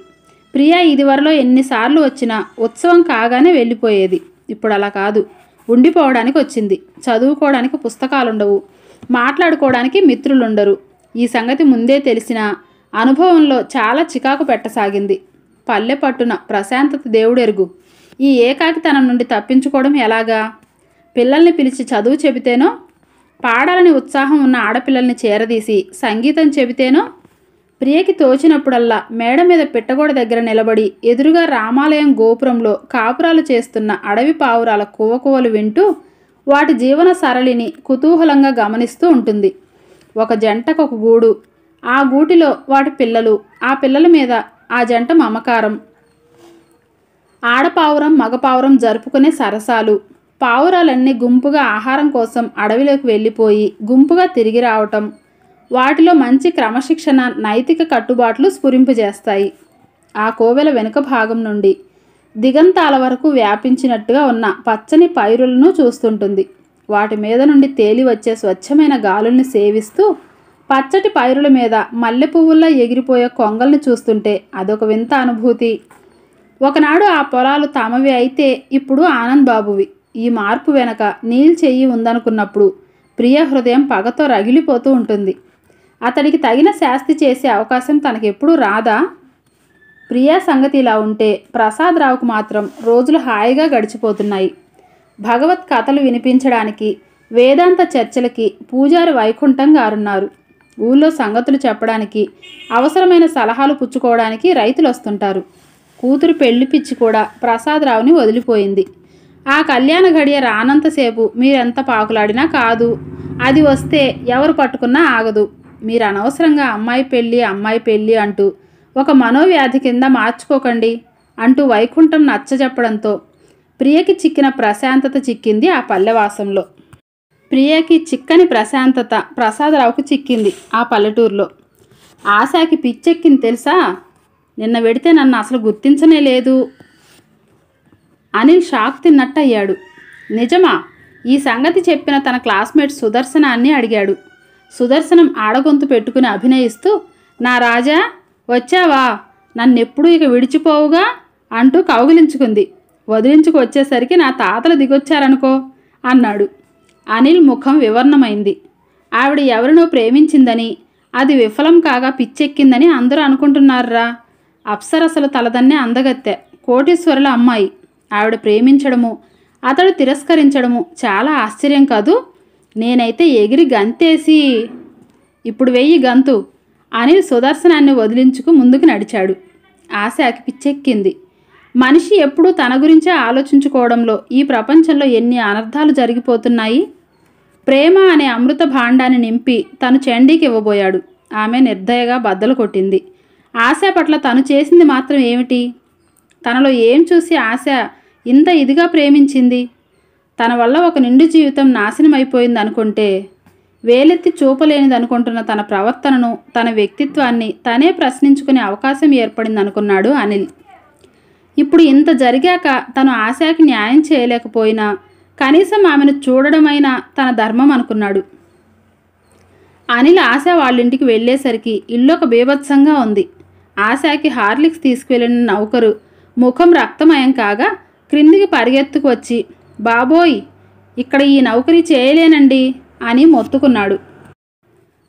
ప్రియా ఇదివరలో ఎన్నిసార్లు వచ్చినా ఉత్సవం కాగానే వెళ్ళిపోయేది ఇప్పుడు అలా కాదు ఉండిపోవడానికి వచ్చింది చదువుకోవడానికి పుస్తకాలుండవు మాట్లాడుకోవడానికి మిత్రులుండరు ఈ సంగతి ముందే తెలిసిన అనుభవంలో చాలా చికాకు పెట్టసాగింది పల్లె పట్టున ప్రశాంతత దేవుడెరుగు ఈ ఏకాకితనం నుండి తప్పించుకోవడం ఎలాగా పిల్లల్ని పిలిచి చదువు చెబితేనో పాడాలని ఉత్సాహం ఉన్న ఆడపిల్లల్ని చేరదీసి సంగీతం చెబితేనో ప్రియకి తోచినప్పుడల్లా మేడ మీద పెట్టగోడ దగ్గర నిలబడి ఎదురుగా రామాలయం గోపురంలో కాపురాలు చేస్తున్న అడవి పావురాల కువకువలు వింటూ వాటి జీవన సరళిని కుతూహలంగా గమనిస్తూ ఉంటుంది ఒక జంటకు ఒక గూడు ఆ గూటిలో వాటి పిల్లలు ఆ పిల్లల మీద ఆ జంట మమకారం ఆడపావురం మగపావురం జరుపుకునే సరసాలు పావురాలన్నీ గుంపుగా ఆహారం కోసం అడవిలోకి వెళ్ళిపోయి గుంపుగా తిరిగి రావటం వాటిలో మంచి క్రమశిక్షణ నైతిక కట్టుబాట్లు స్ఫురింపజేస్తాయి ఆ కోవెల వెనుక భాగం నుండి దిగంతాల వరకు వ్యాపించినట్టుగా ఉన్న పచ్చని పైరులను చూస్తుంటుంది వాటి మీద నుండి తేలి వచ్చే స్వచ్ఛమైన గాలుల్ని సేవిస్తూ పచ్చటి పైరుల మీద మల్లె పువ్వుల్లో ఎగిరిపోయే కొంగల్ని చూస్తుంటే అదొక వింత అనుభూతి ఒకనాడు ఆ పొలాలు తామవి అయితే ఇప్పుడు ఆనంద్ బాబువి ఈ మార్పు వెనక నీల్ చెయ్యి ఉందనుకున్నప్పుడు ప్రియ హృదయం పగతో రగిలిపోతూ ఉంటుంది అతడికి తగిన శాస్తి చేసే అవకాశం తనకెప్పుడు రాదా ప్రియా సంగతి ఇలా ఉంటే ప్రసాదరావుకు మాత్రం రోజులు హాయిగా గడిచిపోతున్నాయి భగవత్ కథలు వినిపించడానికి వేదాంత చర్చలకి పూజారి వైకుంఠం గారున్నారు ఊళ్ళో సంగతులు చెప్పడానికి అవసరమైన సలహాలు పుచ్చుకోవడానికి రైతులు వస్తుంటారు కూతురు పెళ్లి పిచ్చి కూడా ప్రసాదరావుని వదిలిపోయింది ఆ కళ్యాణ గడియ రానంతసేపు మీరెంత పాకులాడినా కాదు అది వస్తే ఎవరు పట్టుకున్నా ఆగదు మీరు అనవసరంగా అమ్మాయి పెళ్ళి అమ్మాయి పెళ్ళి అంటూ ఒక మనోవ్యాధి కింద మార్చుకోకండి అంటూ వైకుంఠం నచ్చజెప్పడంతో ప్రియకి చిక్కిన ప్రశాంతత చిక్కింది ఆ పల్లెవాసంలో ప్రియకి చిక్కని ప్రశాంతత ప్రసాదరావుకు చిక్కింది ఆ పల్లెటూరులో ఆశాకి పిచ్చెక్కింది తెలుసా నిన్న పెడితే నన్ను అసలు గుర్తించనే లేదు అనిల్ షాక్ తిన్నట్టయ్యాడు నిజమా ఈ సంగతి చెప్పిన తన క్లాస్మేట్ సుదర్శనాన్ని అడిగాడు సుదర్శనం ఆడగొంతు పెట్టుకుని అభినయిస్తూ నా రాజా వచ్చావా నన్నెప్పుడు ఇక విడిచిపోవుగా అంటూ కౌగిలించుకుంది వదిలించుకు వచ్చేసరికి నా తాతలు దిగొచ్చారనుకో అన్నాడు అనిల్ ముఖం వివరణమైంది ఆవిడ ఎవరినో ప్రేమించిందని అది విఫలం కాగా పిచ్చెక్కిందని అందరూ అనుకుంటున్నారా అప్సరసలు తలదన్నే అందగత్తె కోటీశ్వరుల అమ్మాయి ఆవిడ ప్రేమించడము అతడు తిరస్కరించడము చాలా ఆశ్చర్యం కాదు నేనైతే ఎగిరి గంతేసి ఇప్పుడు వెయ్యి గంతు అని సుదర్శనాన్ని వదిలించుకు ముందుకు నడిచాడు ఆశాకి పిచ్చెక్కింది మనిషి ఎప్పుడూ తన గురించే ఆలోచించుకోవడంలో ఈ ప్రపంచంలో ఎన్ని అనర్థాలు జరిగిపోతున్నాయి ప్రేమ అనే అమృత భాండాన్ని నింపి తను చండీకి ఇవ్వబోయాడు ఆమె నిర్దయగా బద్దలు కొట్టింది ఆశ పట్ల తను చేసింది మాత్రం ఏమిటి తనలో ఏం చూసి ఆశ ఇంత ఇదిగా ప్రేమించింది తన వల్ల ఒక నిండు జీవితం నాశనం అయిపోయింది అనుకుంటే వేలెత్తి చూపలేనిది అనుకుంటున్న తన ప్రవర్తనను తన వ్యక్తిత్వాన్ని తనే ప్రశ్నించుకునే అవకాశం ఏర్పడింది అనుకున్నాడు అనిల్ ఇప్పుడు ఇంత జరిగాక తను ఆశాకి న్యాయం చేయలేకపోయినా కనీసం ఆమెను చూడడమైనా తన ధర్మం అనుకున్నాడు అనిల్ ఆశ వాళ్ళింటికి వెళ్ళేసరికి ఇల్లు ఒక బీభత్సంగా ఉంది ఆశాకి హార్లిక్స్ తీసుకువెళ్ళిన నౌకరు ముఖం రక్తమయం కాగా క్రిందికి పరిగెత్తుకు వచ్చి బాబోయ్ ఇక్కడ ఈ నౌకరీ చేయలేనండి అని మొత్తుకున్నాడు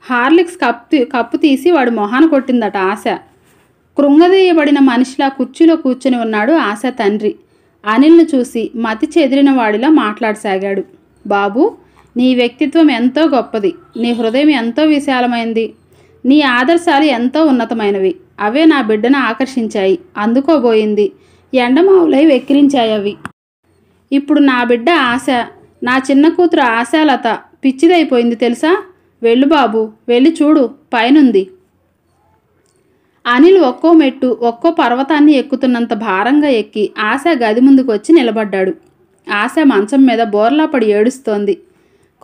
హార్లిక్స్ కప్పు కప్పు తీసి వాడు మొహాన కొట్టిందట ఆశ కృంగదీయబడిన మనిషిలా కుర్చీలో కూర్చుని ఉన్నాడు ఆశ తండ్రి అనిల్ను చూసి మతి చెదిరిన వాడిలా మాట్లాడసాగాడు బాబు నీ వ్యక్తిత్వం ఎంతో గొప్పది నీ హృదయం ఎంతో విశాలమైంది నీ ఆదర్శాలు ఎంతో ఉన్నతమైనవి అవే నా బిడ్డను ఆకర్షించాయి అందుకోబోయింది ఎండమావులై వెక్కిరించాయి అవి ఇప్పుడు నా బిడ్డ ఆశ నా చిన్న కూతురు ఆశాలత పిచ్చిదైపోయింది తెలుసా వెళ్ళు బాబు వెళ్ళి చూడు పైనుంది అనిల్ ఒక్కో మెట్టు ఒక్కో పర్వతాన్ని ఎక్కుతున్నంత భారంగా ఎక్కి ఆశ గది ముందుకు వచ్చి నిలబడ్డాడు ఆశ మంచం మీద బోర్లా పడి ఏడుస్తోంది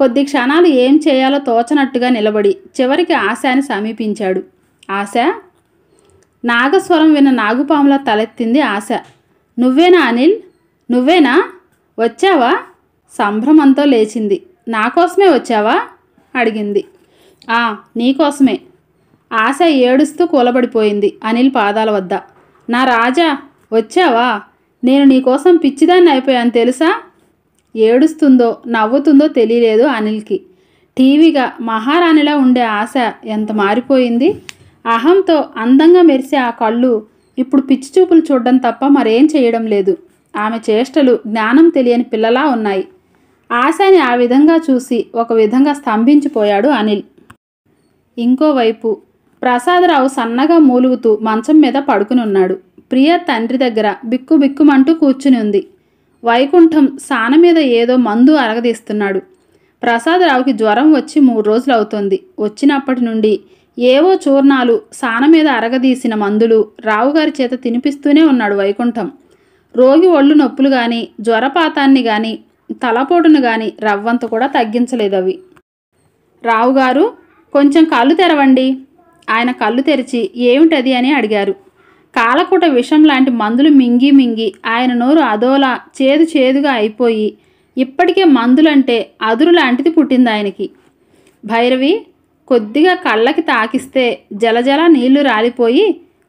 కొద్ది క్షణాలు ఏం చేయాలో తోచనట్టుగా నిలబడి చివరికి ఆశాని సమీపించాడు ఆశ నాగస్వరం విన్న నాగుపాముల తలెత్తింది ఆశ నువ్వేనా అనిల్ నువ్వేనా వచ్చావా సంభ్రమంతో లేచింది నా కోసమే వచ్చావా అడిగింది ఆ నీకోసమే ఆశ ఏడుస్తూ కూలబడిపోయింది అనిల్ పాదాల వద్ద నా రాజా వచ్చావా నేను నీకోసం పిచ్చిదాన్ని అయిపోయాను తెలుసా ఏడుస్తుందో నవ్వుతుందో తెలియలేదు అనిల్కి టీవీగా మహారాణిలా ఉండే ఆశ ఎంత మారిపోయింది అహంతో అందంగా మెరిసే ఆ కళ్ళు ఇప్పుడు పిచ్చి చూపులు చూడడం తప్ప మరేం చేయడం లేదు ఆమె చేష్టలు జ్ఞానం తెలియని పిల్లలా ఉన్నాయి ఆశని ఆ విధంగా చూసి ఒక విధంగా స్తంభించిపోయాడు అనిల్ ఇంకోవైపు ప్రసాదరావు సన్నగా మూలుగుతూ మంచం మీద పడుకునున్నాడు ప్రియ తండ్రి దగ్గర బిక్కు బిక్కుమంటూ కూర్చుని ఉంది వైకుంఠం సాన మీద ఏదో మందు అరగదీస్తున్నాడు ప్రసాదరావుకి జ్వరం వచ్చి మూడు రోజులు అవుతుంది వచ్చినప్పటి నుండి ఏవో చూర్ణాలు సాన మీద అరగదీసిన మందులు రావుగారి చేత తినిపిస్తూనే ఉన్నాడు వైకుంఠం రోగి ఒళ్ళు నొప్పులు కానీ జ్వరపాతాన్ని కానీ తలపోటును కానీ రవ్వంత కూడా తగ్గించలేదు అవి రావుగారు కొంచెం కళ్ళు తెరవండి ఆయన కళ్ళు తెరిచి ఏమిటది అని అడిగారు కాలకుట విషం లాంటి మందులు మింగి మింగి ఆయన నోరు అదోలా చేదు చేదుగా అయిపోయి ఇప్పటికే మందులంటే అదురు లాంటిది పుట్టింది ఆయనకి భైరవి కొద్దిగా కళ్ళకి తాకిస్తే జలజల నీళ్లు రాలిపోయి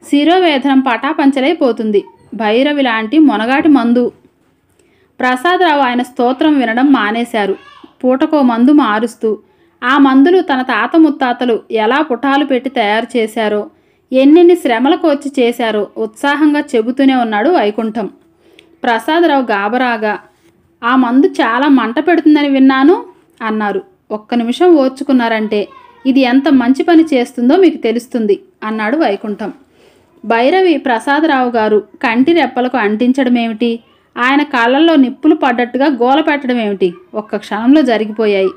శిరోవేదనం పటాపంచలైపోతుంది భైరవి లాంటి మొనగాటి మందు ప్రసాదరావు ఆయన స్తోత్రం వినడం మానేశారు పూటకో మందు మారుస్తూ ఆ మందులు తన తాత ముత్తాతలు ఎలా పుటాలు పెట్టి తయారు చేశారో ఎన్నెన్ని శ్రమలకు వచ్చి చేశారో ఉత్సాహంగా చెబుతూనే ఉన్నాడు వైకుంఠం ప్రసాదరావు గాబరాగా ఆ మందు చాలా మంట పెడుతుందని విన్నాను అన్నారు ఒక్క నిమిషం ఓర్చుకున్నారంటే ఇది ఎంత మంచి పని చేస్తుందో మీకు తెలుస్తుంది అన్నాడు వైకుంఠం భైరవి ప్రసాదరావు గారు కంటి రెప్పలకు అంటించడం ఏమిటి ఆయన కాళ్ళల్లో నిప్పులు పడ్డట్టుగా గోల పెట్టడం ఏమిటి ఒక్క క్షణంలో జరిగిపోయాయి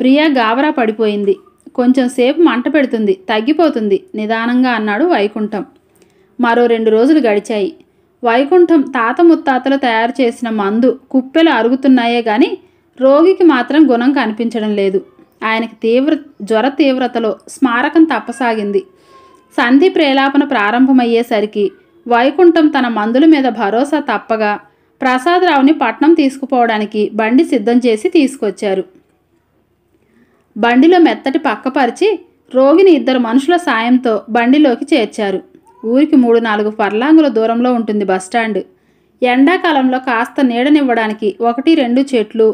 ప్రియా గాబరా పడిపోయింది కొంచెంసేపు మంట పెడుతుంది తగ్గిపోతుంది నిదానంగా అన్నాడు వైకుంఠం మరో రెండు రోజులు గడిచాయి వైకుంఠం తాత ముత్తాతలు తయారు చేసిన మందు కుప్పెలు అరుగుతున్నాయే కానీ రోగికి మాత్రం గుణం కనిపించడం లేదు ఆయనకి తీవ్ర జ్వర తీవ్రతలో స్మారకం తప్పసాగింది సంధి ప్రేలాపన ప్రారంభమయ్యేసరికి వైకుంఠం తన మందుల మీద భరోసా తప్పగా ప్రసాదరావుని పట్నం తీసుకుపోవడానికి బండి సిద్ధం చేసి తీసుకొచ్చారు బండిలో మెత్తటి పక్కపరిచి రోగిని ఇద్దరు మనుషుల సాయంతో బండిలోకి చేర్చారు ఊరికి మూడు నాలుగు పర్లాంగుల దూరంలో ఉంటుంది బస్టాండ్ ఎండాకాలంలో కాస్త నీడనివ్వడానికి ఒకటి రెండు చెట్లు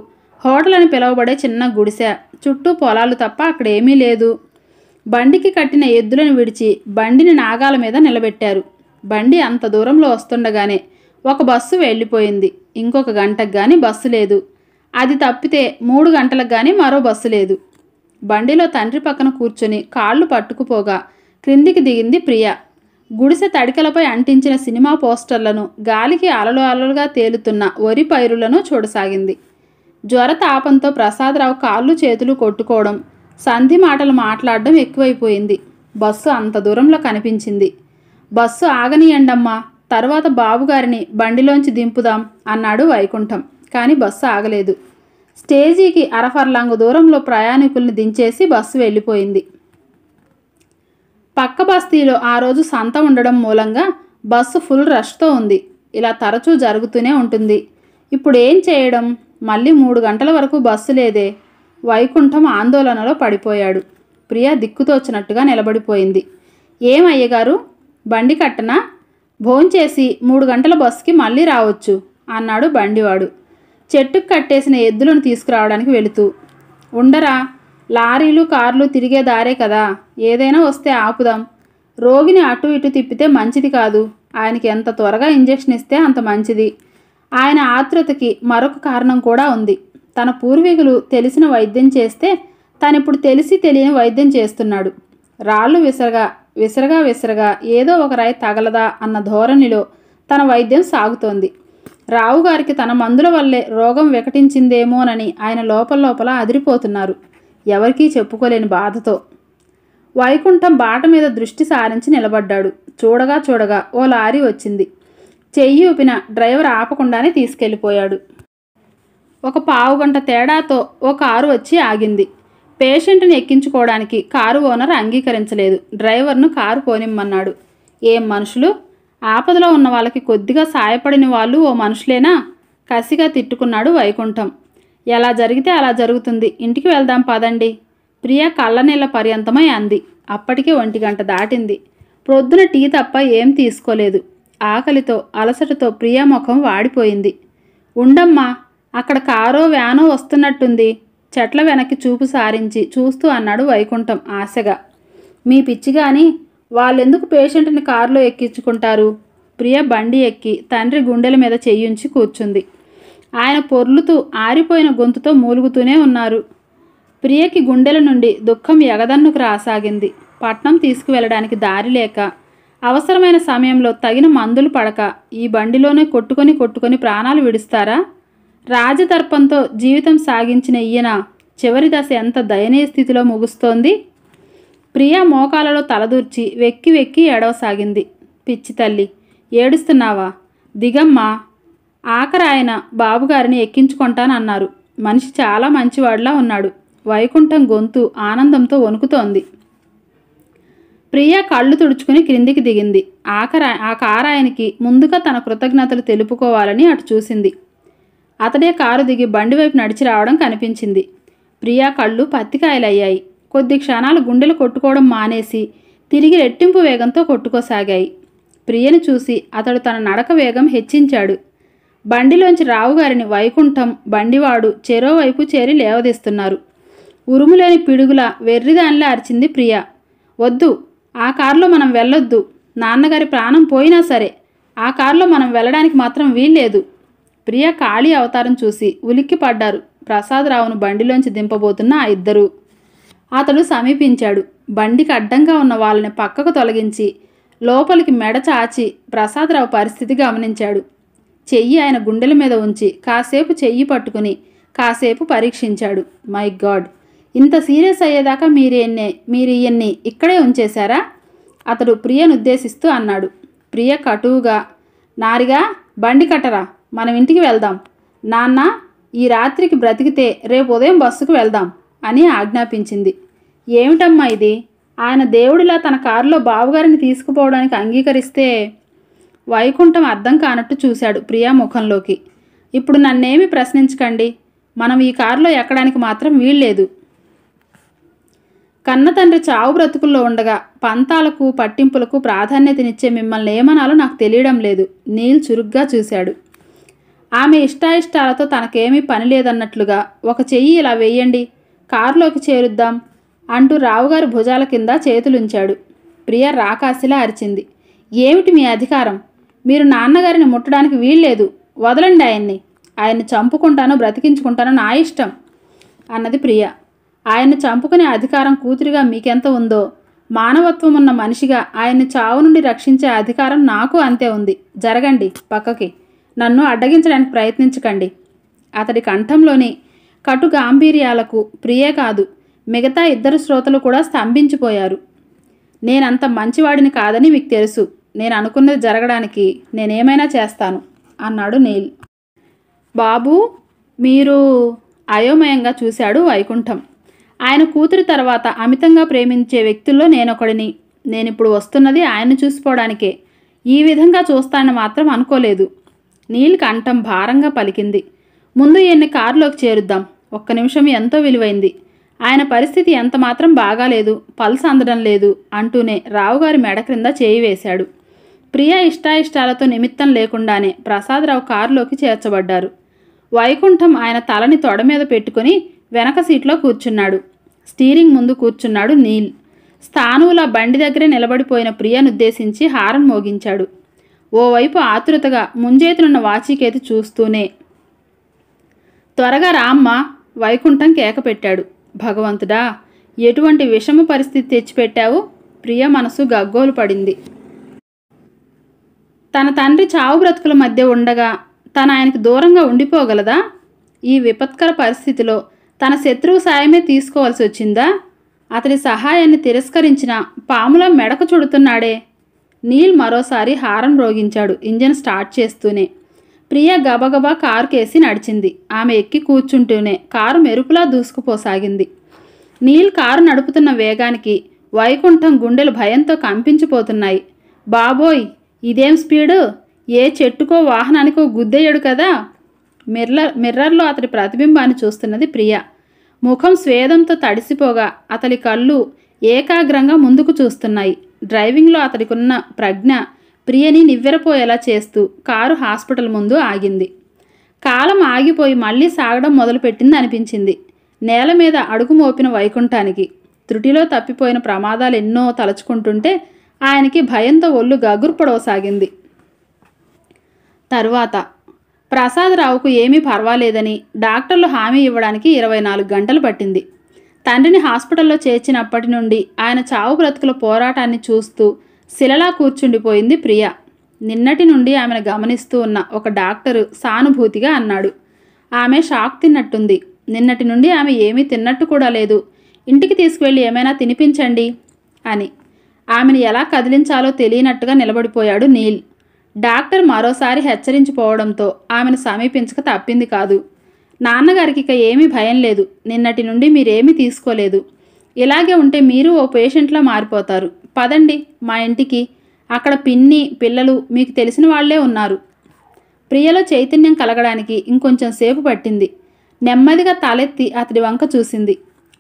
హోటల్ అని పిలువబడే చిన్న గుడిసె చుట్టూ పొలాలు తప్ప అక్కడ ఏమీ లేదు బండికి కట్టిన ఎద్దులను విడిచి బండిని నాగాల మీద నిలబెట్టారు బండి అంత దూరంలో వస్తుండగానే ఒక బస్సు వెళ్ళిపోయింది ఇంకొక గంటకు కానీ బస్సు లేదు అది తప్పితే మూడు గంటలకు కానీ మరో బస్సు లేదు బండిలో తండ్రి పక్కన కూర్చొని కాళ్ళు పట్టుకుపోగా క్రిందికి దిగింది ప్రియ గుడిసె తడికలపై అంటించిన సినిమా పోస్టర్లను గాలికి అలలు అలలుగా తేలుతున్న వరి పైరులను చూడసాగింది జ్వర తాపంతో ప్రసాదరావు కాళ్ళు చేతులు కొట్టుకోవడం సంధి మాటలు మాట్లాడడం ఎక్కువైపోయింది బస్సు అంత దూరంలో కనిపించింది బస్సు ఆగనియండమ్మా తర్వాత బాబుగారిని బండిలోంచి దింపుదాం అన్నాడు వైకుంఠం కానీ బస్సు ఆగలేదు స్టేజీకి అరఫర్లాంగ్ దూరంలో ప్రయాణికుల్ని దించేసి బస్సు వెళ్ళిపోయింది పక్క బస్తీలో ఆ రోజు సంత ఉండడం మూలంగా బస్సు ఫుల్ రష్తో ఉంది ఇలా తరచూ జరుగుతూనే ఉంటుంది ఇప్పుడు ఏం చేయడం మళ్ళీ మూడు గంటల వరకు బస్సు లేదే వైకుంఠం ఆందోళనలో పడిపోయాడు ప్రియ దిక్కుతోచినట్టుగా నిలబడిపోయింది ఏమయ్యగారు బండి కట్టనా భోంచేసి మూడు గంటల బస్సుకి మళ్ళీ రావచ్చు అన్నాడు బండివాడు చెట్టుకు కట్టేసిన ఎద్దులను తీసుకురావడానికి వెళుతూ ఉండరా లారీలు కార్లు తిరిగే దారే కదా ఏదైనా వస్తే ఆపుదాం రోగిని అటు ఇటు తిప్పితే మంచిది కాదు ఆయనకి ఎంత త్వరగా ఇంజెక్షన్ ఇస్తే అంత మంచిది ఆయన ఆతృతకి మరొక కారణం కూడా ఉంది తన పూర్వీకులు తెలిసిన వైద్యం చేస్తే తనిప్పుడు తెలిసి తెలియని వైద్యం చేస్తున్నాడు రాళ్ళు విసరగా విసరగా విసరగా ఏదో ఒక రాయి తగలదా అన్న ధోరణిలో తన వైద్యం సాగుతోంది రావుగారికి తన మందుల వల్లే రోగం వికటించిందేమోనని ఆయన లోపల లోపల అదిరిపోతున్నారు ఎవరికీ చెప్పుకోలేని బాధతో వైకుంఠం బాట మీద దృష్టి సారించి నిలబడ్డాడు చూడగా చూడగా ఓ లారీ వచ్చింది చెయ్యి ఊపిన డ్రైవర్ ఆపకుండానే తీసుకెళ్ళిపోయాడు ఒక పావుగంట తేడాతో ఓ కారు వచ్చి ఆగింది పేషెంట్ని ఎక్కించుకోవడానికి కారు ఓనర్ అంగీకరించలేదు డ్రైవర్ను కారు పోనిమ్మన్నాడు ఏం మనుషులు ఆపదలో ఉన్న వాళ్ళకి కొద్దిగా సాయపడిన వాళ్ళు ఓ మనుషులేనా కసిగా తిట్టుకున్నాడు వైకుంఠం ఎలా జరిగితే అలా జరుగుతుంది ఇంటికి వెళ్దాం పదండి ప్రియ కళ్ళనీళ్ళ పర్యంతమై అంది అప్పటికే ఒంటి గంట దాటింది ప్రొద్దున టీ తప్ప ఏం తీసుకోలేదు ఆకలితో అలసటతో ప్రియా ముఖం వాడిపోయింది ఉండమ్మా అక్కడ కారో వ్యానో వస్తున్నట్టుంది చెట్ల వెనక్కి చూపు సారించి చూస్తూ అన్నాడు వైకుంఠం ఆశగా మీ పిచ్చి కానీ వాళ్ళెందుకు పేషెంట్ని కారులో ఎక్కించుకుంటారు ప్రియ బండి ఎక్కి తండ్రి గుండెల మీద చేయించి కూర్చుంది ఆయన పొర్లుతూ ఆరిపోయిన గొంతుతో మూలుగుతూనే ఉన్నారు ప్రియకి గుండెల నుండి దుఃఖం ఎగదన్నుకు రాసాగింది పట్నం తీసుకువెళ్ళడానికి దారి లేక అవసరమైన సమయంలో తగిన మందులు పడక ఈ బండిలోనే కొట్టుకొని కొట్టుకొని ప్రాణాలు విడుస్తారా రాజతర్పంతో జీవితం సాగించిన ఈయన చివరి దశ ఎంత దయనీయ స్థితిలో ముగుస్తోంది ప్రియా మోకాలలో తలదూర్చి వెక్కి వెక్కి ఏడవసాగింది పిచ్చి తల్లి ఏడుస్తున్నావా దిగమ్మా ఆఖరాయన బాబుగారిని ఎక్కించుకుంటానన్నారు మనిషి చాలా మంచివాడిలా ఉన్నాడు వైకుంఠం గొంతు ఆనందంతో వణుకుతోంది ప్రియా కళ్ళు తుడుచుకుని క్రిందికి దిగింది ఆఖరా ఆ కారాయనికి ముందుగా తన కృతజ్ఞతలు తెలుపుకోవాలని అటు చూసింది అతడే కారు దిగి బండి వైపు నడిచి రావడం కనిపించింది ప్రియా కళ్ళు పత్తికాయలయ్యాయి కొద్ది క్షణాలు గుండెలు కొట్టుకోవడం మానేసి తిరిగి రెట్టింపు వేగంతో కొట్టుకోసాగాయి ప్రియని చూసి అతడు తన నడక వేగం హెచ్చించాడు బండిలోంచి రావుగారిని వైకుంఠం బండివాడు చెరోవైపు చేరి లేవదీస్తున్నారు ఉరుములేని పిడుగుల వెర్రిదానిలా అరిచింది ప్రియ వద్దు ఆ కారులో మనం వెళ్ళొద్దు నాన్నగారి ప్రాణం పోయినా సరే ఆ కారులో మనం వెళ్ళడానికి మాత్రం వీల్లేదు ప్రియ ఖాళీ అవతారం చూసి ఉలిక్కిపడ్డారు ప్రసాదరావును బండిలోంచి దింపబోతున్న ఆ ఇద్దరు అతడు సమీపించాడు బండికి అడ్డంగా ఉన్న వాళ్ళని పక్కకు తొలగించి లోపలికి మెడ చాచి ప్రసాదరావు పరిస్థితి గమనించాడు చెయ్యి ఆయన గుండెల మీద ఉంచి కాసేపు చెయ్యి పట్టుకుని కాసేపు పరీక్షించాడు మై గాడ్ ఇంత సీరియస్ అయ్యేదాకా మీరేన్నే మీరు ఈయన్ని ఇక్కడే ఉంచేశారా అతడు ప్రియను ఉద్దేశిస్తూ అన్నాడు ప్రియ కటువుగా నారిగా బండి కట్టరా మనం ఇంటికి వెళ్దాం నాన్న ఈ రాత్రికి బ్రతికితే రేపు ఉదయం బస్సుకు వెళ్దాం అని ఆజ్ఞాపించింది ఏమిటమ్మా ఇది ఆయన దేవుడిలా తన కారులో బావగారిని తీసుకుపోవడానికి అంగీకరిస్తే వైకుంఠం అర్థం కానట్టు చూశాడు ప్రియా ముఖంలోకి ఇప్పుడు నన్నేమి ప్రశ్నించకండి మనం ఈ కారులో ఎక్కడానికి మాత్రం వీల్లేదు కన్న తండ్రి చావు బ్రతుకుల్లో ఉండగా పంతాలకు పట్టింపులకు ప్రాధాన్యతనిచ్చే మిమ్మల్ని ఏమనాలో నాకు తెలియడం లేదు నీల్ చురుగ్గా చూశాడు ఆమె ఇష్టాయిష్టాలతో తనకేమీ పని లేదన్నట్లుగా ఒక చెయ్యి ఇలా వేయండి కారులోకి చేరుద్దాం అంటూ రావుగారు భుజాల కింద చేతులుంచాడు ప్రియ రాకాశిలా అరిచింది ఏమిటి మీ అధికారం మీరు నాన్నగారిని ముట్టడానికి వీల్లేదు వదలండి ఆయన్ని ఆయన్ని చంపుకుంటాను బ్రతికించుకుంటాను నా ఇష్టం అన్నది ప్రియ ఆయన్ని చంపుకునే అధికారం కూతురిగా మీకెంత ఉందో మానవత్వం ఉన్న మనిషిగా ఆయన్ని చావు నుండి రక్షించే అధికారం నాకు అంతే ఉంది జరగండి పక్కకి నన్ను అడ్డగించడానికి ప్రయత్నించకండి అతడి కంఠంలోని కటు గాంభీర్యాలకు ప్రియే కాదు మిగతా ఇద్దరు శ్రోతలు కూడా స్తంభించిపోయారు నేనంత మంచివాడిని కాదని మీకు తెలుసు నేను అనుకున్నది జరగడానికి నేనేమైనా చేస్తాను అన్నాడు నీల్ బాబు మీరు అయోమయంగా చూశాడు వైకుంఠం ఆయన కూతురు తర్వాత అమితంగా ప్రేమించే వ్యక్తుల్లో నేనొకడిని నేనిప్పుడు వస్తున్నది ఆయన చూసుకోవడానికే ఈ విధంగా చూస్తానని మాత్రం అనుకోలేదు నీల్ కంఠం భారంగా పలికింది ముందు ఎన్ని కారులోకి చేరుద్దాం ఒక్క నిమిషం ఎంతో విలువైంది ఆయన పరిస్థితి ఎంత మాత్రం బాగాలేదు పల్స్ అందడం లేదు అంటూనే రావుగారి మెడ క్రింద చేయి వేశాడు ప్రియా ఇష్టాయిష్టాలతో నిమిత్తం లేకుండానే ప్రసాదరావు కారులోకి చేర్చబడ్డారు వైకుంఠం ఆయన తలని తొడ మీద పెట్టుకుని వెనక సీట్లో కూర్చున్నాడు స్టీరింగ్ ముందు కూర్చున్నాడు నీల్ స్థానువుల బండి దగ్గరే నిలబడిపోయిన ప్రియనుద్దేశించి హారన్ మోగించాడు ఓవైపు ఆతురతగా ముంజేతునున్న వాచికేతి చూస్తూనే త్వరగా రామ్మా వైకుంఠం కేక పెట్టాడు భగవంతుడా ఎటువంటి విషమ పరిస్థితి తెచ్చిపెట్టావు ప్రియ మనసు గగ్గోలు పడింది తన తండ్రి చావు బ్రతుకుల మధ్య ఉండగా తన ఆయనకు దూరంగా ఉండిపోగలదా ఈ విపత్కర పరిస్థితిలో తన శత్రువు సాయమే తీసుకోవాల్సి వచ్చిందా అతడి సహాయాన్ని తిరస్కరించిన పాముల మెడకు చుడుతున్నాడే నీల్ మరోసారి హారం రోగించాడు ఇంజన్ స్టార్ట్ చేస్తూనే ప్రియ గబగబా కేసి నడిచింది ఆమె ఎక్కి కూర్చుంటూనే కారు మెరుపులా దూసుకుపోసాగింది నీల్ కారు నడుపుతున్న వేగానికి వైకుంఠం గుండెలు భయంతో కంపించిపోతున్నాయి బాబోయ్ ఇదేం స్పీడు ఏ చెట్టుకో వాహనానికో గుద్దయ్యడు కదా మిర్రర్ మిర్రర్లో అతడి ప్రతిబింబాన్ని చూస్తున్నది ప్రియ ముఖం స్వేదంతో తడిసిపోగా అతడి కళ్ళు ఏకాగ్రంగా ముందుకు చూస్తున్నాయి డ్రైవింగ్లో అతడికి ఉన్న ప్రజ్ఞ ప్రియని నివ్వెరపోయేలా చేస్తూ కారు హాస్పిటల్ ముందు ఆగింది కాలం ఆగిపోయి మళ్ళీ సాగడం మొదలుపెట్టింది అనిపించింది నేల మీద అడుగు మోపిన వైకుంఠానికి త్రుటిలో తప్పిపోయిన ప్రమాదాలు ఎన్నో తలుచుకుంటుంటే ఆయనకి భయంతో ఒళ్ళు గగుర్పడవసాగింది తరువాత ప్రసాదరావుకు ఏమీ పర్వాలేదని డాక్టర్లు హామీ ఇవ్వడానికి ఇరవై నాలుగు గంటలు పట్టింది తండ్రిని హాస్పిటల్లో చేర్చినప్పటి నుండి ఆయన చావు బ్రతుకుల పోరాటాన్ని చూస్తూ శిలలా కూర్చుండిపోయింది ప్రియ నిన్నటి నుండి ఆమెను గమనిస్తూ ఉన్న ఒక డాక్టరు సానుభూతిగా అన్నాడు ఆమె షాక్ తిన్నట్టుంది నిన్నటి నుండి ఆమె ఏమీ తిన్నట్టు కూడా లేదు ఇంటికి తీసుకువెళ్ళి ఏమైనా తినిపించండి అని ఆమెను ఎలా కదిలించాలో తెలియనట్టుగా నిలబడిపోయాడు నీల్ డాక్టర్ మరోసారి హెచ్చరించిపోవడంతో ఆమెను సమీపించక తప్పింది కాదు నాన్నగారికి ఇక ఏమీ భయం లేదు నిన్నటి నుండి మీరేమీ తీసుకోలేదు ఇలాగే ఉంటే మీరు ఓ పేషెంట్లా మారిపోతారు పదండి మా ఇంటికి అక్కడ పిన్ని పిల్లలు మీకు తెలిసిన వాళ్లే ఉన్నారు ప్రియలో చైతన్యం కలగడానికి ఇంకొంచెం సేపు పట్టింది నెమ్మదిగా తలెత్తి అతడి వంక చూసింది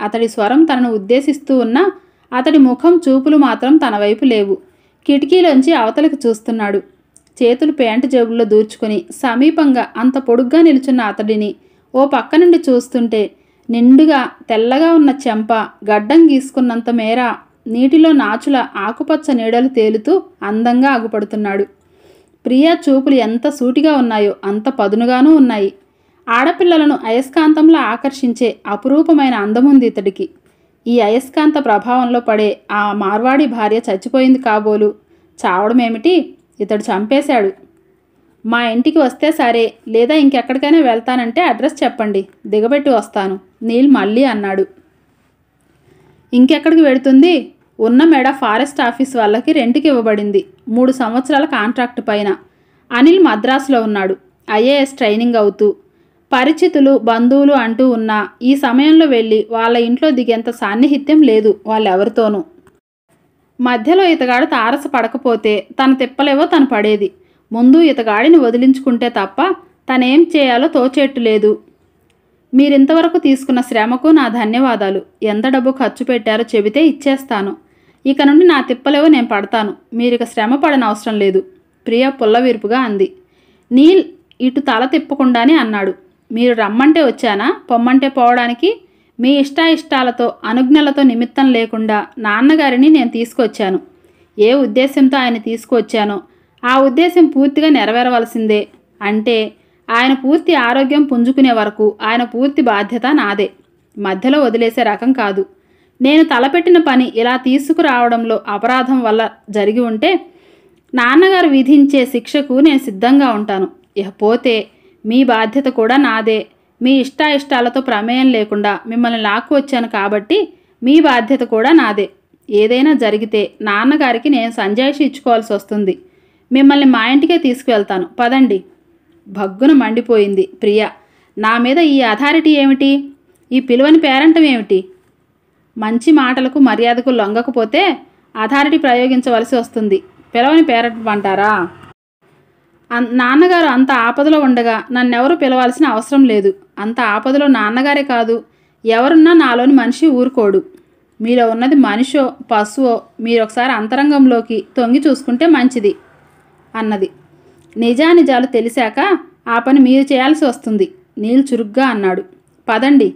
అతడి స్వరం తనను ఉద్దేశిస్తూ ఉన్నా అతడి ముఖం చూపులు మాత్రం తన వైపు లేవు కిటికీలోంచి అవతలకు చూస్తున్నాడు చేతులు ప్యాంటు జేబుల్లో దూర్చుకుని సమీపంగా అంత పొడుగ్గా నిలుచున్న అతడిని ఓ పక్క నుండి చూస్తుంటే నిండుగా తెల్లగా ఉన్న చెంప గడ్డం గీసుకున్నంత మేర నీటిలో నాచుల ఆకుపచ్చ నీడలు తేలుతూ అందంగా ఆగుపడుతున్నాడు ప్రియా చూపులు ఎంత సూటిగా ఉన్నాయో అంత పదునుగానూ ఉన్నాయి ఆడపిల్లలను అయస్కాంతంలో ఆకర్షించే అపురూపమైన అందముంది ఇతడికి ఈ అయస్కాంత ప్రభావంలో పడే ఆ మార్వాడి భార్య చచ్చిపోయింది కాబోలు చావడమేమిటి ఇతడు చంపేశాడు మా ఇంటికి వస్తే సరే లేదా ఇంకెక్కడికైనా వెళ్తానంటే అడ్రస్ చెప్పండి దిగబెట్టి వస్తాను నీల్ మళ్ళీ అన్నాడు ఇంకెక్కడికి వెళుతుంది ఉన్న మేడ ఫారెస్ట్ ఆఫీస్ వాళ్ళకి రెంట్కి ఇవ్వబడింది మూడు సంవత్సరాల కాంట్రాక్ట్ పైన అనిల్ మద్రాసులో ఉన్నాడు ఐఏఎస్ ట్రైనింగ్ అవుతూ పరిచితులు బంధువులు అంటూ ఉన్నా ఈ సమయంలో వెళ్ళి వాళ్ళ ఇంట్లో దిగేంత సాన్నిహిత్యం లేదు వాళ్ళెవరితోనూ మధ్యలో ఇతగాడు తారస పడకపోతే తన తిప్పలేవో తను పడేది ముందు ఇతగాడిని వదిలించుకుంటే తప్ప తనేం చేయాలో తోచేట్టు లేదు మీరింతవరకు తీసుకున్న శ్రమకు నా ధన్యవాదాలు ఎంత డబ్బు ఖర్చు పెట్టారో చెబితే ఇచ్చేస్తాను ఇక నుండి నా తిప్పలేవో నేను పడతాను మీరు ఇక శ్రమ పడిన అవసరం లేదు ప్రియ పుల్లవీర్పుగా అంది నీల్ ఇటు తల తిప్పకుండానే అన్నాడు మీరు రమ్మంటే వచ్చానా పొమ్మంటే పోవడానికి మీ ఇష్టాయిష్టాలతో అనుజ్ఞలతో నిమిత్తం లేకుండా నాన్నగారిని నేను తీసుకొచ్చాను ఏ ఉద్దేశంతో ఆయన తీసుకొచ్చానో ఆ ఉద్దేశం పూర్తిగా నెరవేరవలసిందే అంటే ఆయన పూర్తి ఆరోగ్యం పుంజుకునే వరకు ఆయన పూర్తి బాధ్యత నాదే మధ్యలో వదిలేసే రకం కాదు నేను తలపెట్టిన పని ఇలా తీసుకురావడంలో అపరాధం వల్ల జరిగి ఉంటే నాన్నగారు విధించే శిక్షకు నేను సిద్ధంగా ఉంటాను ఇకపోతే మీ బాధ్యత కూడా నాదే మీ ఇష్టాయిష్టాలతో ప్రమేయం లేకుండా మిమ్మల్ని లాక్కు వచ్చాను కాబట్టి మీ బాధ్యత కూడా నాదే ఏదైనా జరిగితే నాన్నగారికి నేను సంజాయిషి ఇచ్చుకోవాల్సి వస్తుంది మిమ్మల్ని మా ఇంటికే తీసుకువెళ్తాను పదండి భగ్గున మండిపోయింది ప్రియ నా మీద ఈ అథారిటీ ఏమిటి ఈ పిలువని పేరంటం ఏమిటి మంచి మాటలకు మర్యాదకు లొంగకపోతే అథారిటీ ప్రయోగించవలసి వస్తుంది పిలవని పేరటమంటారా నాన్నగారు అంత ఆపదలో ఉండగా నన్నెవరు పిలవాల్సిన అవసరం లేదు అంత ఆపదలో నాన్నగారే కాదు ఎవరున్నా నాలోని మనిషి ఊరుకోడు మీలో ఉన్నది మనిషో పశువో మీరొకసారి అంతరంగంలోకి తొంగి చూసుకుంటే మంచిది అన్నది నిజానిజాలు తెలిసాక ఆ పని మీరు చేయాల్సి వస్తుంది నీళ్ళు చురుగ్గా అన్నాడు పదండి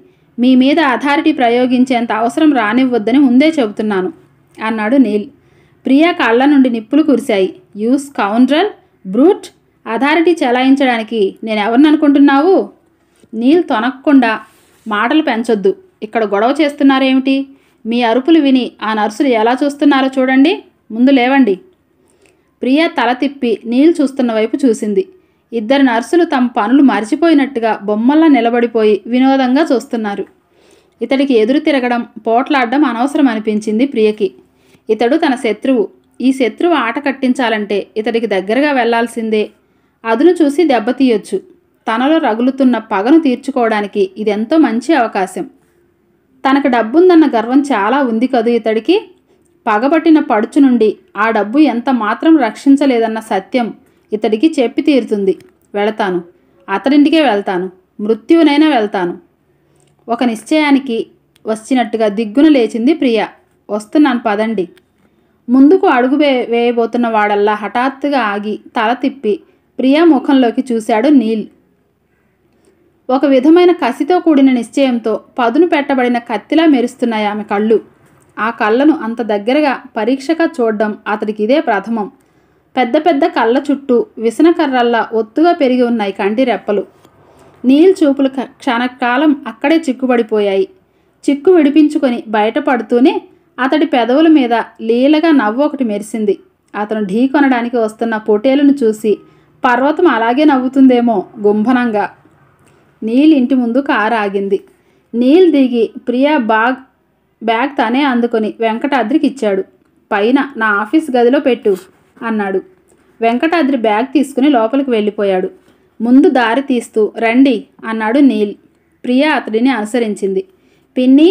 మీ మీద అథారిటీ ప్రయోగించేంత అవసరం రానివ్వద్దని ముందే చెబుతున్నాను అన్నాడు నీల్ ప్రియా కాళ్ళ నుండి నిప్పులు కురిశాయి యూస్ కౌండ్రల్ బ్రూట్ అథారిటీ చెలాయించడానికి అనుకుంటున్నావు నీల్ తొనక్కుండా మాటలు పెంచొద్దు ఇక్కడ గొడవ చేస్తున్నారేమిటి మీ అరుపులు విని ఆ నర్సులు ఎలా చూస్తున్నారో చూడండి ముందు లేవండి ప్రియా తల తిప్పి నీళ్ళు చూస్తున్న వైపు చూసింది ఇద్దరు నర్సులు తమ పనులు మర్చిపోయినట్టుగా బొమ్మల్లా నిలబడిపోయి వినోదంగా చూస్తున్నారు ఇతడికి ఎదురు తిరగడం పోట్లాడడం అనవసరం అనిపించింది ప్రియకి ఇతడు తన శత్రువు ఈ శత్రువు ఆట కట్టించాలంటే ఇతడికి దగ్గరగా వెళ్లాల్సిందే అదును చూసి దెబ్బతీయొచ్చు తనలో రగులుతున్న పగను తీర్చుకోవడానికి ఇదెంతో మంచి అవకాశం తనకు డబ్బుందన్న గర్వం చాలా ఉంది కదూ ఇతడికి పగబట్టిన పడుచు నుండి ఆ డబ్బు ఎంత మాత్రం రక్షించలేదన్న సత్యం ఇతడికి చెప్పి తీరుతుంది వెళతాను అతడింటికే వెళ్తాను మృత్యువునైనా వెళ్తాను ఒక నిశ్చయానికి వచ్చినట్టుగా దిగ్గున లేచింది ప్రియ వస్తున్నాను పదండి ముందుకు అడుగు వే వేయబోతున్న వాడల్లా హఠాత్తుగా ఆగి తల తిప్పి ప్రియా ముఖంలోకి చూశాడు నీల్ ఒక విధమైన కసితో కూడిన నిశ్చయంతో పదును పెట్టబడిన కత్తిలా మెరుస్తున్నాయి ఆమె కళ్ళు ఆ కళ్ళను అంత దగ్గరగా పరీక్షగా చూడడం అతడికి ఇదే ప్రథమం పెద్ద పెద్ద కళ్ళ చుట్టూ విసనకర్రల్లా ఒత్తుగా పెరిగి ఉన్నాయి కంటి రెప్పలు నీల్ చూపులు క్షణకాలం అక్కడే చిక్కుబడిపోయాయి చిక్కు విడిపించుకొని బయటపడుతూనే అతడి పెదవుల మీద లీలగా నవ్వు ఒకటి మెరిసింది అతను ఢీ కొనడానికి వస్తున్న పొటేలును చూసి పర్వతం అలాగే నవ్వుతుందేమో గుంభనంగా నీల్ ఇంటి ముందు కారు ఆగింది నీల్ దిగి ప్రియా బాగ్ బ్యాగ్ తనే అందుకొని వెంకటాద్రికి ఇచ్చాడు పైన నా ఆఫీస్ గదిలో పెట్టు అన్నాడు వెంకటాద్రి బ్యాగ్ తీసుకుని లోపలికి వెళ్ళిపోయాడు ముందు దారి తీస్తూ రండి అన్నాడు నీల్ ప్రియ అతడిని అనుసరించింది పిన్ని